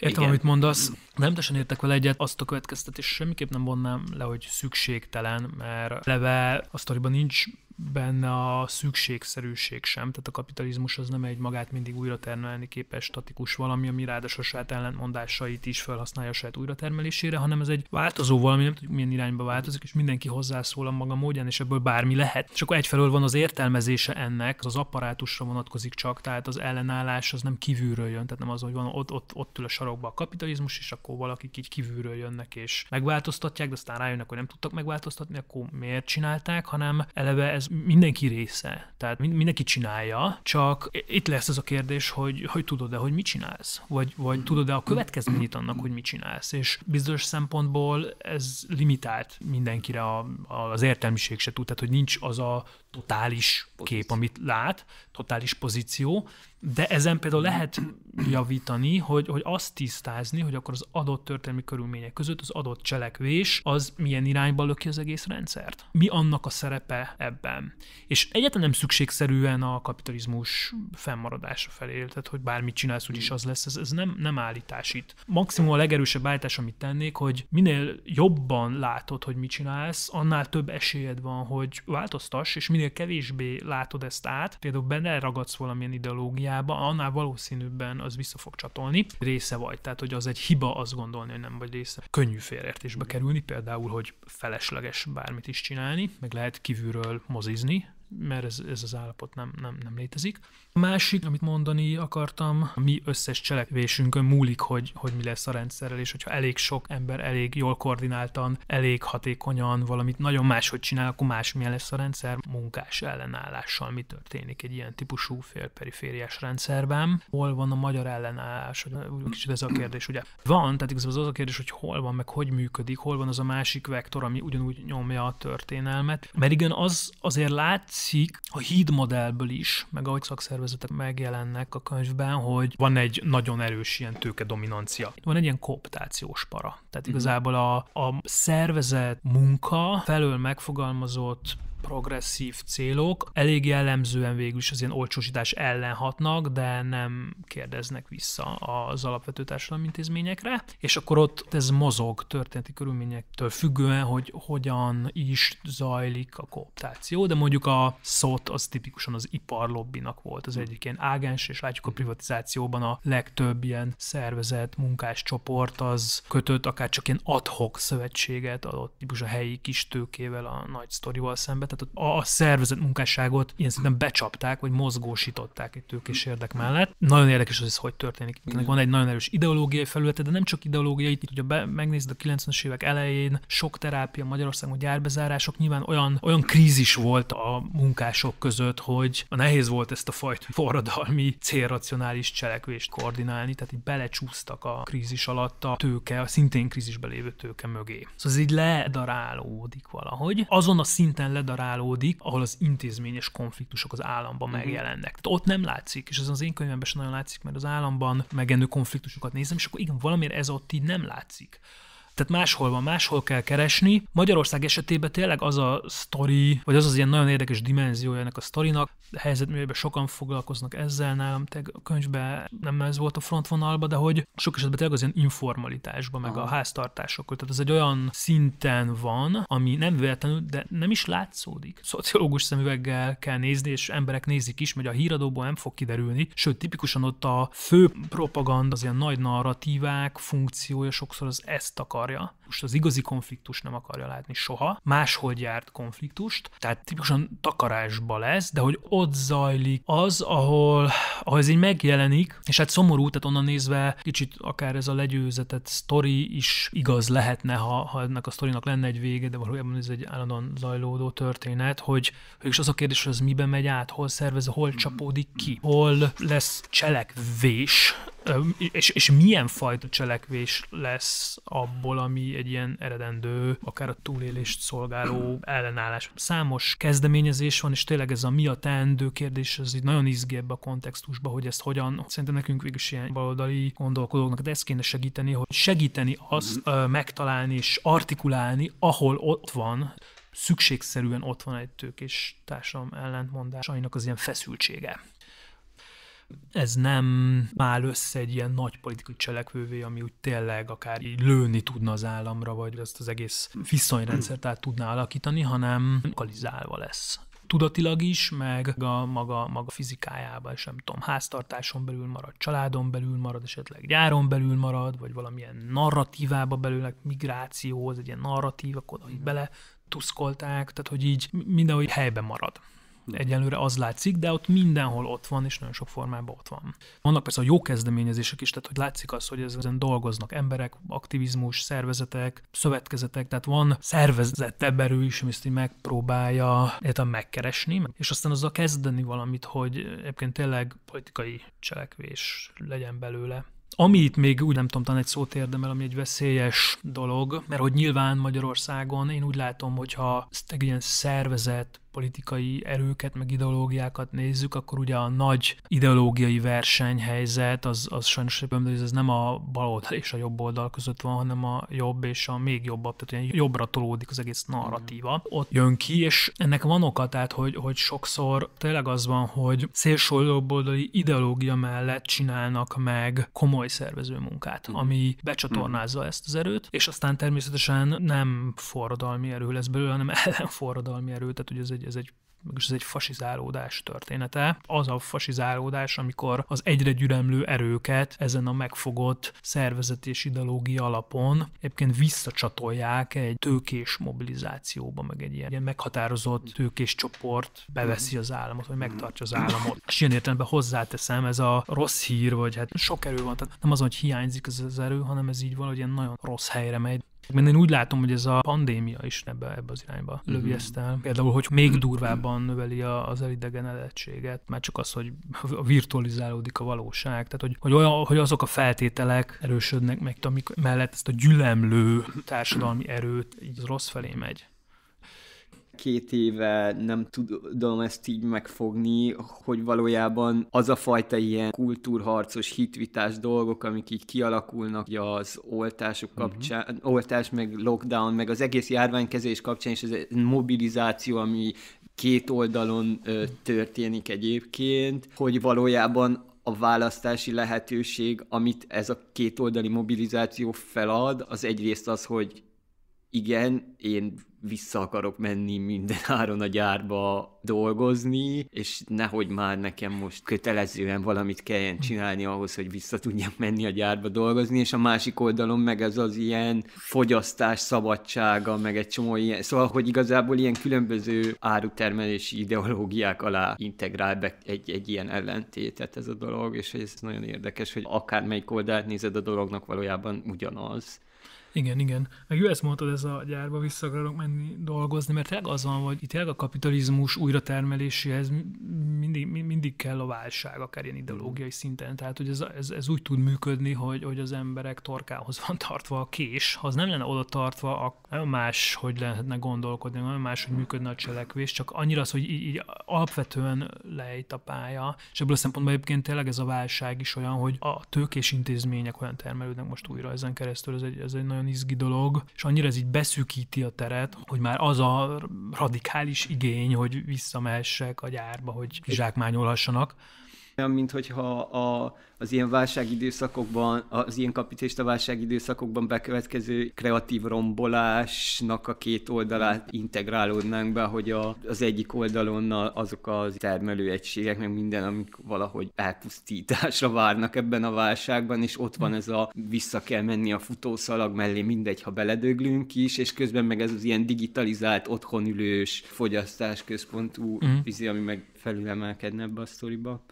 Értem, Igen. amit mondasz. Nem teljesen értek vele egyet, azt a következtetést semmiképp nem vonnám le, hogy szükségtelen, mert leve a sztoriban nincs benne a szükségszerűség sem, tehát a kapitalizmus az nem egy magát mindig újra termelni képes statikus valami, ami ráadásul saját ellentmondásait is felhasználja a saját újratermelésére, hanem ez egy változó valami, nem tudjuk milyen irányba változik, és mindenki hozzászól a maga módján, és ebből bármi lehet. És akkor egyfelől van az értelmezése ennek, az, az apparátusra vonatkozik csak, tehát az ellenállás az nem kívülről jön, tehát nem az, hogy van ott, ott, ott ül a sarokba a kapitalizmus, és akkor valakik így kívülről jönnek és megváltoztatják, de aztán rájönnek, hogy nem tudtak megváltoztatni, akkor miért csinálták, hanem eleve ez mindenki része, tehát mindenki csinálja, csak itt lesz az a kérdés, hogy, hogy tudod-e, hogy mit csinálsz, vagy, vagy tudod-e a következményét annak, hogy mit csinálsz, és bizonyos szempontból ez limitált mindenkire a, a, az értelmiség se tud, tehát hogy nincs az a totális pozíció. kép, amit lát, totális pozíció, de ezen például lehet javítani, hogy, hogy azt tisztázni, hogy akkor az adott történelmi körülmények között az adott cselekvés az milyen irányba löki az egész rendszert. Mi annak a szerepe ebben? És egyetlen nem szükségszerűen a kapitalizmus fennmaradása felé, tehát hogy bármit csinálsz, úgyis az lesz, ez, ez nem, nem állítás itt. Maximum a legerősebb állítás, amit tennék, hogy minél jobban látod, hogy mit csinálsz, annál több esélyed van, hogy változtass, és minél minél kevésbé látod ezt át, például benne ragadsz valamilyen ideológiába, annál valószínűbben az vissza fog csatolni, része vagy. Tehát, hogy az egy hiba azt gondolni, hogy nem vagy része. Könnyű félreértésbe kerülni, például, hogy felesleges bármit is csinálni, meg lehet kívülről mozizni, mert ez, ez az állapot nem, nem, nem létezik. A másik, amit mondani akartam, a mi összes cselekvésünkön múlik, hogy, hogy mi lesz a rendszerrel, és hogyha elég sok ember elég jól koordináltan, elég hatékonyan valamit nagyon máshogy csinál, akkor milyen lesz a rendszer, munkás ellenállással mi történik egy ilyen típusú félperifériás rendszerben. Hol van a magyar ellenállás? Kicsit ez a kérdés, ugye? Van, tehát igazából az a kérdés, hogy hol van, meg hogy működik, hol van az a másik vektor, ami ugyanúgy nyomja a történelmet. Mert igen, az azért látsz, látszik a hídmodellből is, meg ahogy szakszervezetek megjelennek a könyvben, hogy van egy nagyon erős ilyen tőke dominancia. Van egy ilyen kooptációs para. Tehát mhm. igazából a, a szervezet munka felől megfogalmazott progresszív célok. Elég jellemzően végül is az ilyen olcsósítás ellen hatnak, de nem kérdeznek vissza az alapvető társadalmi intézményekre, és akkor ott ez mozog történeti körülményektől függően, hogy hogyan is zajlik a kooptáció, de mondjuk a szót az tipikusan az iparlobbinak volt az egyik ilyen ágens, és látjuk a privatizációban a legtöbb ilyen szervezet, munkás csoport az kötött akár csak ilyen adhok szövetséget adott, tipikusan a helyi kis tőkével, a nagy sztorival szemben tehát a, a szervezet munkásságot ilyen szinten becsapták, vagy mozgósították egy tőkés érdek mellett. Nagyon érdekes az, hogy, hogy történik. Ennek van egy nagyon erős ideológiai felülete, de nem csak ideológiai, itt, hogyha megnézed a 90-es évek elején, sok terápia Magyarországon, gyárbezárások, nyilván olyan, olyan krízis volt a munkások között, hogy nehéz volt ezt a fajta forradalmi célracionális cselekvést koordinálni, tehát így belecsúsztak a krízis alatt a tőke, a szintén krízisbe lévő tőke mögé. Szóval ez így ledarálódik valahogy. Azon a szinten ledarálódik, koncentrálódik, ahol az intézményes konfliktusok az államban uh-huh. megjelennek. Tehát ott nem látszik, és ez az én könyvemben sem nagyon látszik, mert az államban megjelenő konfliktusokat nézem, és akkor igen, valamiért ez ott így nem látszik tehát máshol van, máshol kell keresni. Magyarország esetében tényleg az a story, vagy az az ilyen nagyon érdekes dimenziója ennek a sztorinak, helyzetművében sokan foglalkoznak ezzel, nálam te a könyvben nem ez volt a frontvonalba, de hogy sok esetben tényleg az ilyen informalitásban, meg Aha. a háztartásokkal. Tehát ez egy olyan szinten van, ami nem véletlenül, de nem is látszódik. Szociológus szemüveggel kell nézni, és emberek nézik is, mert a híradóból nem fog kiderülni. Sőt, tipikusan ott a fő propaganda, az ilyen nagy narratívák funkciója sokszor az ezt akar jag. konfliktust, az igazi konfliktust nem akarja látni soha, máshogy járt konfliktust, tehát tipikusan takarásba lesz, de hogy ott zajlik az, ahol, ahol ez így megjelenik, és hát szomorú, tehát onnan nézve kicsit akár ez a legyőzetett sztori is igaz lehetne, ha, ha ennek a sztorinak lenne egy vége, de valójában ez egy állandóan zajlódó történet, hogy és az a kérdés, hogy az miben megy át, hol szervez, hol csapódik ki, hol lesz cselekvés, és, és milyen fajta cselekvés lesz abból, ami egy ilyen eredendő, akár a túlélést szolgáló ellenállás. Számos kezdeményezés van, és tényleg ez a mi a teendő kérdés, ez így nagyon izgi ebbe a kontextusba, hogy ezt hogyan, szerintem nekünk végül is ilyen baloldali gondolkodóknak, de ezt kéne segíteni, hogy segíteni azt ö, megtalálni és artikulálni, ahol ott van, szükségszerűen ott van egy tőkés társadalom ellentmondásainak az ilyen feszültsége ez nem áll össze egy ilyen nagy politikai cselekvővé, ami úgy tényleg akár így lőni tudna az államra, vagy ezt az egész viszonyrendszert át tudná alakítani, hanem lokalizálva lesz tudatilag is, meg a maga, maga fizikájában, sem tudom, háztartáson belül marad, családon belül marad, esetleg gyáron belül marad, vagy valamilyen narratívába belőle, migrációhoz, egy ilyen narratív, akkor bele tuszkolták, tehát hogy így mindenhogy helyben marad. Egyelőre az látszik, de ott mindenhol ott van, és nagyon sok formában ott van. Vannak persze a jó kezdeményezések is, tehát hogy látszik az, hogy ezen dolgoznak emberek, aktivizmus, szervezetek, szövetkezetek, tehát van szervezettebb erő is, amit így megpróbálja a megkeresni, és aztán azzal kezdeni valamit, hogy egyébként tényleg politikai cselekvés legyen belőle. Ami itt még úgy nem tudom, talán egy szót érdemel, ami egy veszélyes dolog, mert hogy nyilván Magyarországon én úgy látom, hogyha ezt egy ilyen szervezet, politikai erőket, meg ideológiákat nézzük, akkor ugye a nagy ideológiai versenyhelyzet, az, az sajnos hogy ez nem a bal oldal és a jobb oldal között van, hanem a jobb és a még jobbabb, tehát ilyen jobbra tolódik az egész narratíva. Ott jön ki, és ennek van oka, tehát hogy, hogy sokszor tényleg az van, hogy szélső jobboldali ideológia mellett csinálnak meg komoly szervező munkát, mhm. ami becsatornázza ezt az erőt, és aztán természetesen nem forradalmi erő lesz belőle, hanem ellenforradalmi erő, tehát ugye ez egy egy, ez egy és ez egy fasizálódás története. Az a fasizálódás, amikor az egyre gyüremlő erőket ezen a megfogott szervezet és ideológia alapon egyébként visszacsatolják egy tőkés mobilizációba, meg egy ilyen, ilyen meghatározott tőkés csoport beveszi az államot, vagy megtartja az államot. És ilyen értelemben hozzáteszem, ez a rossz hír, vagy hát sok erő van, tehát nem az, hogy hiányzik ez az erő, hanem ez így valahogy ilyen nagyon rossz helyre megy. Mert én úgy látom, hogy ez a pandémia is ebbe, ebbe az irányba mhm. lövi ezt el. Például, hogy még durvábban növeli az elidegenedettséget, már csak az, hogy virtualizálódik a valóság. Tehát, hogy, hogy, olyan, hogy azok a feltételek erősödnek meg, amik mellett ezt a gyülemlő társadalmi erőt így az rossz felé megy két éve nem tudom ezt így megfogni, hogy valójában az a fajta ilyen kultúrharcos, hitvitás dolgok, amik így kialakulnak az oltások mhm. kapcsán, uh-huh. oltás meg lockdown, meg az egész járványkezelés kapcsán, és ez egy mobilizáció, ami két oldalon ö, történik egyébként, hogy valójában a választási lehetőség, amit ez a kétoldali mobilizáció felad, az egyrészt az, hogy igen, én vissza akarok menni minden áron a gyárba dolgozni, és nehogy már nekem most kötelezően valamit kelljen csinálni ahhoz, hogy vissza tudjam menni a gyárba dolgozni, és a másik oldalon meg ez az ilyen fogyasztás szabadsága, meg egy csomó ilyen, szóval, hogy igazából ilyen különböző árutermelési ideológiák alá integrál be egy, egy ilyen ellentétet ez a dolog, és ez nagyon érdekes, hogy akármelyik oldalt nézed a dolognak valójában ugyanaz. Igen, igen. Meg jó ezt mondtad, ez a gyárba vissza akarok menni dolgozni, mert tényleg az van, hogy itt a kapitalizmus újratermeléséhez mindig, mindig kell a válság, akár ilyen ideológiai szinten. Tehát, hogy ez, ez, ez úgy tud működni, hogy, hogy az emberek torkához van tartva a kés. Ha az nem lenne oda tartva, a, nagyon más, hogy lehetne gondolkodni, nagyon más, hogy működne a cselekvés, csak annyira az, hogy így, így alapvetően lejt a pálya, és ebből a szempontból egyébként tényleg ez a válság is olyan, hogy a tőkés intézmények olyan termelődnek most újra ezen keresztül, ez egy, ez egy nagyon nagyon izgi dolog, és annyira ez így beszűkíti a teret, hogy már az a radikális igény, hogy visszamehessek a gyárba, hogy kizsákmányolhassanak. Olyan, hogyha a az ilyen válságidőszakokban, az ilyen kapitalista válságidőszakokban bekövetkező kreatív rombolásnak a két oldalát integrálódnánk be, hogy a, az egyik oldalon azok az termelőegységek, meg minden, amik valahogy elpusztításra várnak ebben a válságban, és ott van ez a vissza kell menni a futószalag mellé, mindegy, ha beledöglünk is, és közben meg ez az ilyen digitalizált, otthonülős, fogyasztásközpontú, mm. Uh-huh. ami meg felülemelkedne ebbe a sztoriba.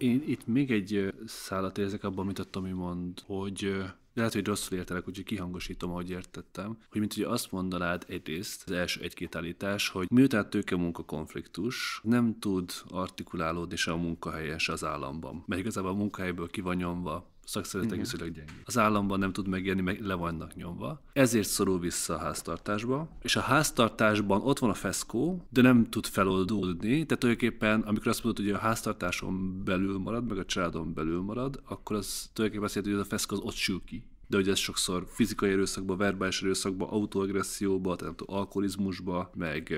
Én itt még egy szállat érzek abban, amit a Tomi mond, hogy lehet, hogy rosszul értelek, úgyhogy kihangosítom, ahogy értettem, hogy mint hogy azt mondanád egyrészt, az első egy-két állítás, hogy miután tőke-munka konfliktus, nem tud artikulálódni se a se az államban, mert igazából a munkahelyből kivanyomva szakszervezet egészileg gyengék. Az államban nem tud megélni, meg le vannak nyomva. Ezért szorul vissza a háztartásba, és a háztartásban ott van a feszkó, de nem tud feloldódni, tehát tulajdonképpen, amikor azt mondod, hogy a háztartáson belül marad, meg a családon belül marad, akkor az tulajdonképpen azt jelenti, hogy ez a feszkó az ott sül ki de hogy ez sokszor fizikai erőszakba, verbális erőszakba, autoagresszióba, tehát alkoholizmusba, meg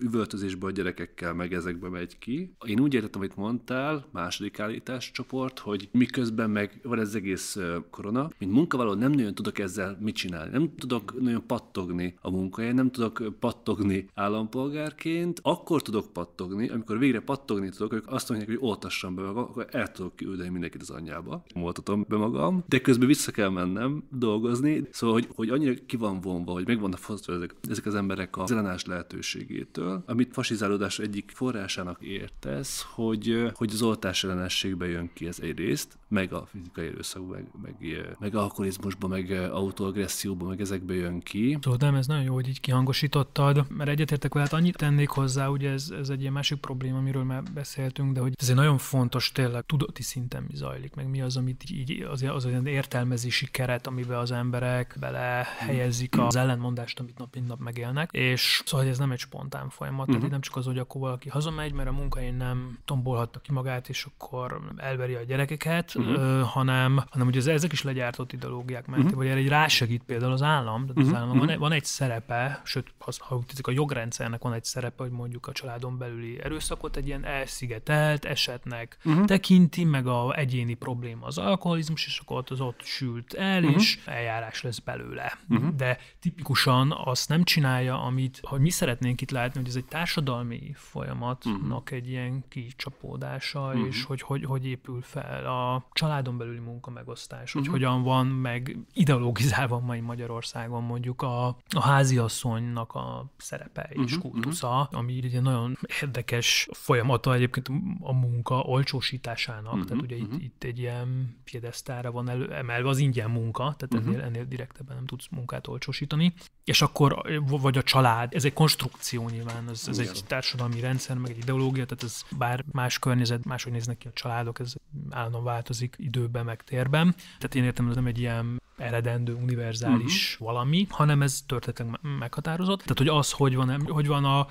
üvöltözésbe a gyerekekkel, meg ezekbe megy ki. Én úgy értettem, amit mondtál, második állítás csoport, hogy miközben meg van ez egész korona, mint munkavállaló nem nagyon tudok ezzel mit csinálni. Nem tudok nagyon pattogni a munkahelyen, nem tudok pattogni állampolgárként. Akkor tudok pattogni, amikor végre pattogni tudok, hogy azt mondják, hogy oltassam be magam, akkor el tudok küldeni mindenkit az anyjába. Oltatom be magam, de közben vissza kell mennem, dolgozni. Szóval, hogy, hogy annyira ki van vonva, hogy megvan a fosztva ezek, ezek az emberek a zelenás lehetőségétől, amit fasizálódás egyik forrásának értesz, hogy, hogy az oltás ellenességbe jön ki ez egyrészt, meg a fizikai erőszakban, meg, meg, meg alkoholizmusban, meg autoagresszióban, meg ezekbe jön ki. Tudom, ez nagyon jó, hogy így kihangosítottad, mert egyetértek veled, hát annyit tennék hozzá, ugye ez, ez egy ilyen másik probléma, amiről már beszéltünk, de hogy ez egy nagyon fontos tényleg tudati szinten mi zajlik, meg mi az, amit így az, az olyan értelmezési keret, amiben az emberek bele helyezik mm. az ellentmondást, amit nap mint nap megélnek, és szóval ez nem egy spontán folyamat, uh-huh. tehát mm-hmm. nem csak az, hogy akkor valaki hazamegy, mert a munkahelyen nem tombolhatta ki magát, és akkor elveri a gyerekeket, uh-huh. uh, hanem, hanem ugye ezek is legyártott ideológiák mentén, uh-huh. vagy erre egy rásegít például az állam, tehát uh-huh. az állam van, uh-huh. van egy szerepe, sőt, az, ha tetszik, a jogrendszernek van egy szerepe, hogy mondjuk a családon belüli erőszakot egy ilyen elszigetelt esetnek uh-huh. tekinti, meg a egyéni probléma az alkoholizmus, és akkor ott az ott sült el, uh-huh. és eljárás lesz belőle. Uh-huh. De tipikusan azt nem csinálja, amit, hogy mi szeretnénk itt látni, hogy ez egy társadalmi folyamatnak uh-huh. egy ilyen kicsapódása, uh-huh. és hogy, hogy hogy épül fel a családon belüli munkamegosztás, uh-huh. Mhm. hogyan van, meg ideologizálva mai Magyarországon mondjuk a, a háziasszonynak a szerepe és uh-huh. kultusza, uh-huh. ami egy nagyon érdekes folyamata egyébként a munka olcsósításának, uh-huh. tehát ugye uh-huh. itt, itt egy ilyen piedesztára van elő, emelve az ingyen munka, tehát uh-huh. ennél, ennél direktebben nem tudsz munkát olcsósítani és akkor, vagy a család, ez egy konstrukció nyilván, ez, ez egy társadalmi rendszer, meg egy ideológia, tehát ez bár más környezet, máshogy néznek ki a családok, ez állandóan változik időben, meg térben. Tehát én értem, ez nem egy ilyen eredendő, univerzális uh-huh. valami, hanem ez történetleg meghatározott. Tehát, hogy az, hogy van, hogy van a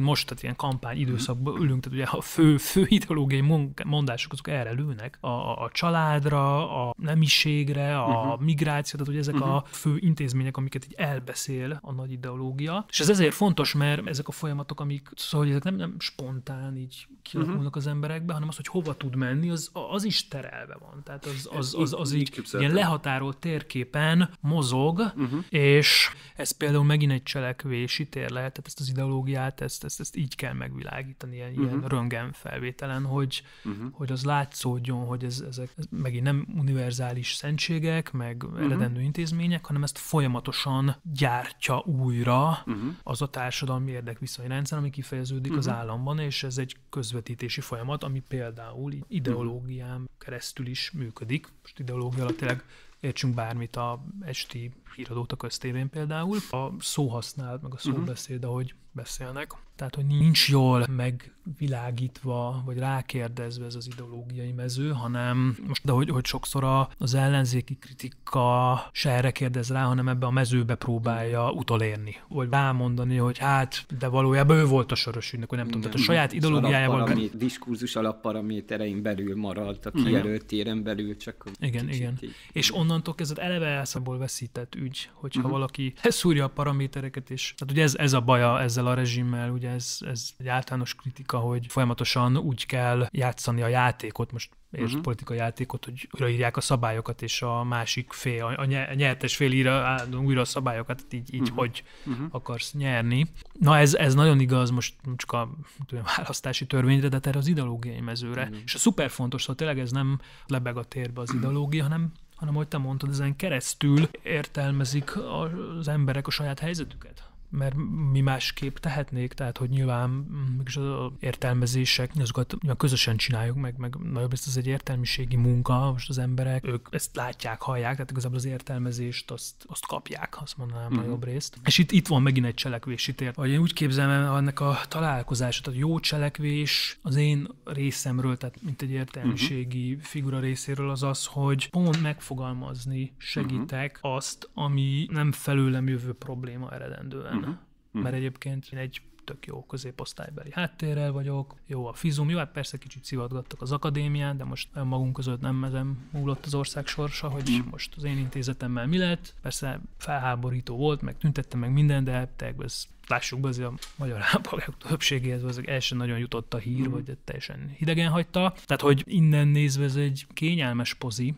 egyébként most, tehát ilyen kampány mhm. időszakban ülünk, tehát ugye a fő, fő ideológiai mondások azok erre lőnek, a, a, családra, a nemiségre, a uh-huh. Mhm. migráció, tehát ugye ezek uh-huh. a mhm. fő intézmények, amiket így elbeszél a nagy ideológia. És ez ezért fontos, mert ezek a folyamatok, amik, szóval hogy ezek nem, nem spontán így kialakulnak uh-huh. az emberekbe, hanem az, hogy hova tud menni, az, az is terelve van. Tehát az, az, az, az, az így ilyen lehatárolt térképen mozog, uh-huh. és ez például megint egy cselekvési tér lehet, tehát ezt az ideológiát, ezt, ezt, ezt így kell megvilágítani ilyen, uh-huh. ilyen röngen felvételen, hogy, uh-huh. hogy az látszódjon, hogy ez, ezek ez megint nem univerzális szentségek, meg uh-huh. eredendő intézmények, hanem ezt folyamatosan gyártja újra uh-huh. az a társadalmi érdekviszonyrendszer, ami kifejeződik uh-huh. az államban, és ez egy közvetítési folyamat, ami például ideológián keresztül is működik. Most ideológia alatt tényleg értsünk bármit a esti híradót a köztévén például. A szóhasználat, meg a mhm. szóbeszéd, uh-huh. ahogy beszélnek. Tehát, hogy nincs jól megvilágítva, vagy rákérdezve ez az ideológiai mező, hanem most, de hogy, hogy sokszor az ellenzéki kritika se erre kérdez rá, hanem ebbe a mezőbe próbálja utolérni. Vagy rámondani, hogy hát, de valójában ő volt a soros ügynök, hogy nem tudom, tehát a saját szóval ideológiájával. Alapparami, diskurzus alapparaméterein belül maradt, a kijelölt téren belül, csak igen, igen. Így. És onnantól kezdve eleve elszabból veszített ügy, hogyha uh-huh. valaki leszúrja a paramétereket, és hát ugye ez, ez a baja ezzel a rezsimmel, ugye ez, ez egy általános kritika, hogy folyamatosan úgy kell játszani a játékot, most és uh-huh. Mhm. politikai játékot, hogy újraírják a szabályokat, és a másik fél, a nyertes fél ír újra a szabályokat, hát így, így uh-huh. hogy uh-huh. akarsz nyerni. Na ez, ez nagyon igaz most csak a tudom, választási törvényre, de hát erre az ideológiai mezőre. Uh-huh. És a szuper fontos, szóval tényleg ez nem lebeg a térbe az ideológia, hanem hanem hogy te mondtad, ezen keresztül értelmezik az emberek a saját helyzetüket mert mi másképp tehetnék, tehát hogy nyilván mm, mégis az értelmezések, azokat nyilván közösen csináljuk, meg, meg nagyobb ez az egy értelmiségi munka, most az emberek, ők ezt látják, hallják, tehát igazából az értelmezést azt, azt kapják, azt mondanám mm-hmm. nagyobb részt. És itt, itt van megint egy cselekvési tér. Vagy én úgy képzelem ennek a találkozását, a jó cselekvés az én részemről, tehát mint egy értelmiségi mm-hmm. figura részéről az az, hogy pont megfogalmazni segítek mm-hmm. azt, ami nem felőlem jövő probléma eredendően. Uh-huh. Uh-huh. Mert egyébként egy tök jó középosztálybeli háttérrel vagyok, jó a fizum, jó, hát persze kicsit szivatgattak az akadémián, de most magunk között nem ezen múlott az ország sorsa, hogy mm. most az én intézetemmel mi lett. Persze felháborító volt, meg tüntettem meg minden, de ez lássuk be, azért a magyar állampolgárok többségéhez az első nagyon jutott a hír, mm. vagy teljesen hidegen hagyta. Tehát, hogy innen nézve ez egy kényelmes pozi,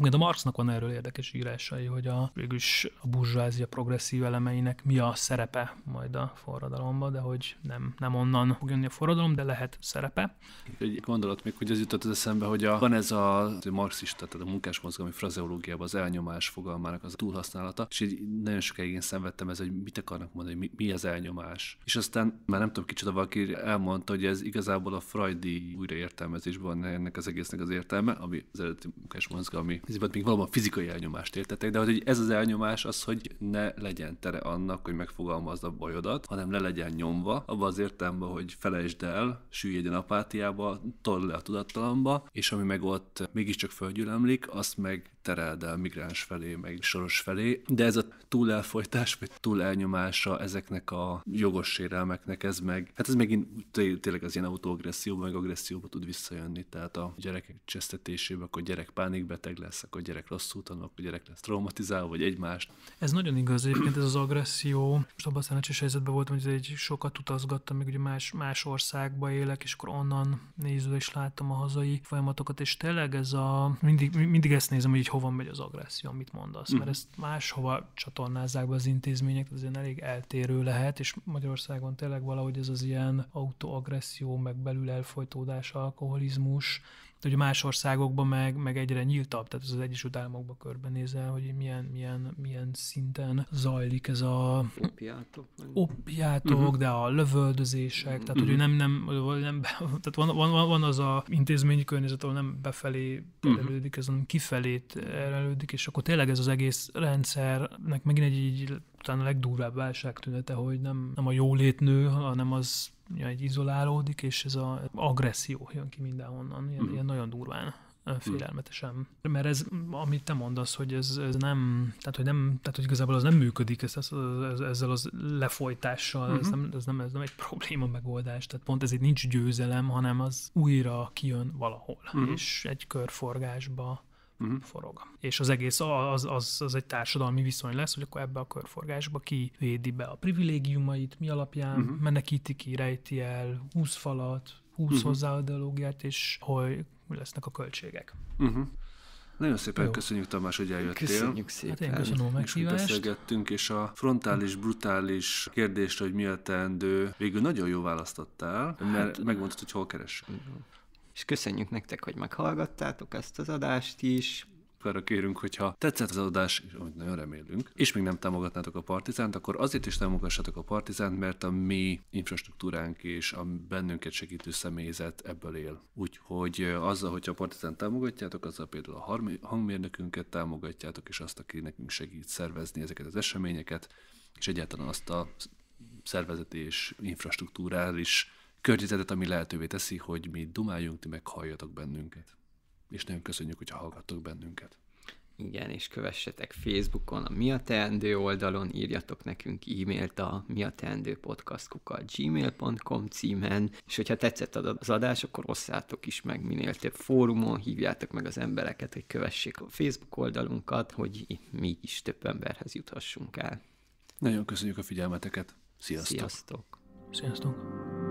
Ugye a Marxnak van erről érdekes írásai, hogy a végülis a burzsázia progresszív elemeinek mi a szerepe majd a forradalomba, de hogy nem, nem onnan fog jönni a forradalom, de lehet szerepe. Egy gondolat még, hogy az jutott az eszembe, hogy a, van ez a marxista, tehát a munkásmozgalmi frazeológiában az elnyomás fogalmának az a túlhasználata, és így nagyon sokáig én szenvedtem ez, hogy mit akarnak mondani, hogy mi, mi az elnyomás. És aztán már nem tudom, kicsit valaki elmondta, hogy ez igazából a freudi újraértelmezésben ennek az egésznek az értelme, ami az eredeti munkásmozgalmi mert még valóban fizikai elnyomást éltetek, de hogy ez az elnyomás az, hogy ne legyen tere annak, hogy megfogalmazd a bajodat, hanem le legyen nyomva, abban az értelemben, hogy felejtsd el, süllyedjen apátiába, tol le a tudattalamba, és ami meg ott mégiscsak fölgyülemlik, azt meg tereld el migráns felé, meg soros felé, de ez a túl elfolytás, vagy túl elnyomása, ezeknek a jogos sérelmeknek, ez meg, hát ez megint tényleg az ilyen autoagresszió, meg agresszióba tud visszajönni, tehát a gyerekek csesztetésébe, akkor gyerek pánikbeteg lesz, akkor gyerek rosszul tanul, akkor gyerek lesz traumatizálva, vagy egymást. Ez nagyon igaz egyébként, ez az agresszió. Most abban a szerencsés helyzetben voltam, hogy egy sokat utazgattam, még ugye más, más országba élek, és akkor onnan nézve is láttam a hazai folyamatokat, és tényleg ez a, mindig, mindig ezt nézem, hogy hova megy az agresszió, amit mondasz, uh-huh. mert mhm. ezt máshova csatornázzák be az intézmények, ez ilyen elég eltérő lehet, és Magyarországon tényleg valahogy ez az ilyen autoagresszió, meg belül elfolytódás, alkoholizmus, de ugye más országokban meg, meg egyre nyíltabb, tehát ez az Egyesült Államokban körbenézel, hogy milyen, milyen, milyen szinten zajlik ez a opiátok, opiátok uh-huh. Mhm. de a lövöldözések, uh-huh. tehát hogy mhm. nem, nem, nem tehát van, van, van, van az a intézményi környezet, ahol nem befelé mhm. terelődik, uh-huh. ez hanem kifelé terelődik, és akkor tényleg ez az egész rendszernek megint egy így talán a legdurvább válság tünete, hogy nem, nem a jólét nő, hanem az ja, egy izolálódik, és ez az agresszió jön ki mindenhonnan, ilyen, mm. ilyen nagyon durván mhm. félelmetesen. Mert ez, amit te mondasz, hogy ez, ez nem, tehát hogy nem, tehát hogy igazából az nem működik ez, ez, ez, ezzel az lefolytással, uh-huh. ez, mhm. nem, ez, nem, ez nem egy probléma megoldás, tehát pont ezért nincs győzelem, hanem az újra kijön valahol, uh-huh. és egy körforgásba uh-huh. forog. És az egész az, az, az egy társadalmi viszony lesz, hogy akkor ebbe a körforgásba ki védi be a privilégiumait, mi alapján uh-huh. menekíti ki, rejti el, húz falat, húz uh-huh. hozzá ideológiát, és hogy lesznek a költségek. Uh-huh. Nagyon szépen Jó. köszönjük, Tamás, hogy eljöttél. Köszönjük szépen. Hát én köszönöm a És beszélgettünk, és a frontális, brutális kérdést, hogy mi a teendő, végül nagyon jó választottál, mert hát, megmondtad, hogy hol keresünk és köszönjük nektek, hogy meghallgattátok ezt az adást is arra kérünk, hogyha tetszett az adás, és amit nagyon remélünk, és még nem támogatnátok a Partizánt, akkor azért is támogassatok a Partizánt, mert a mi infrastruktúránk és a bennünket segítő személyzet ebből él. Úgyhogy azzal, hogyha a Partizánt támogatjátok, azzal például a hangmérnökünket támogatjátok, és azt, aki nekünk segít szervezni ezeket az eseményeket, és egyáltalán azt a szervezeti és infrastruktúrális környezetet, ami lehetővé teszi, hogy mi dumáljunk, ti meghalljatok bennünket. És nagyon köszönjük, hogy hallgattok bennünket. Igen, és kövessetek Facebookon a Mi a Teendő oldalon, írjatok nekünk e-mailt a miateendő podcastkukat gmail.com címen, és hogyha tetszett az adás, akkor osszátok is meg minél több fórumon, hívjátok meg az embereket, hogy kövessék a Facebook oldalunkat, hogy mi is több emberhez juthassunk el. Nagyon köszönjük a figyelmeteket. Sziasztok! Sziasztok! Sziasztok.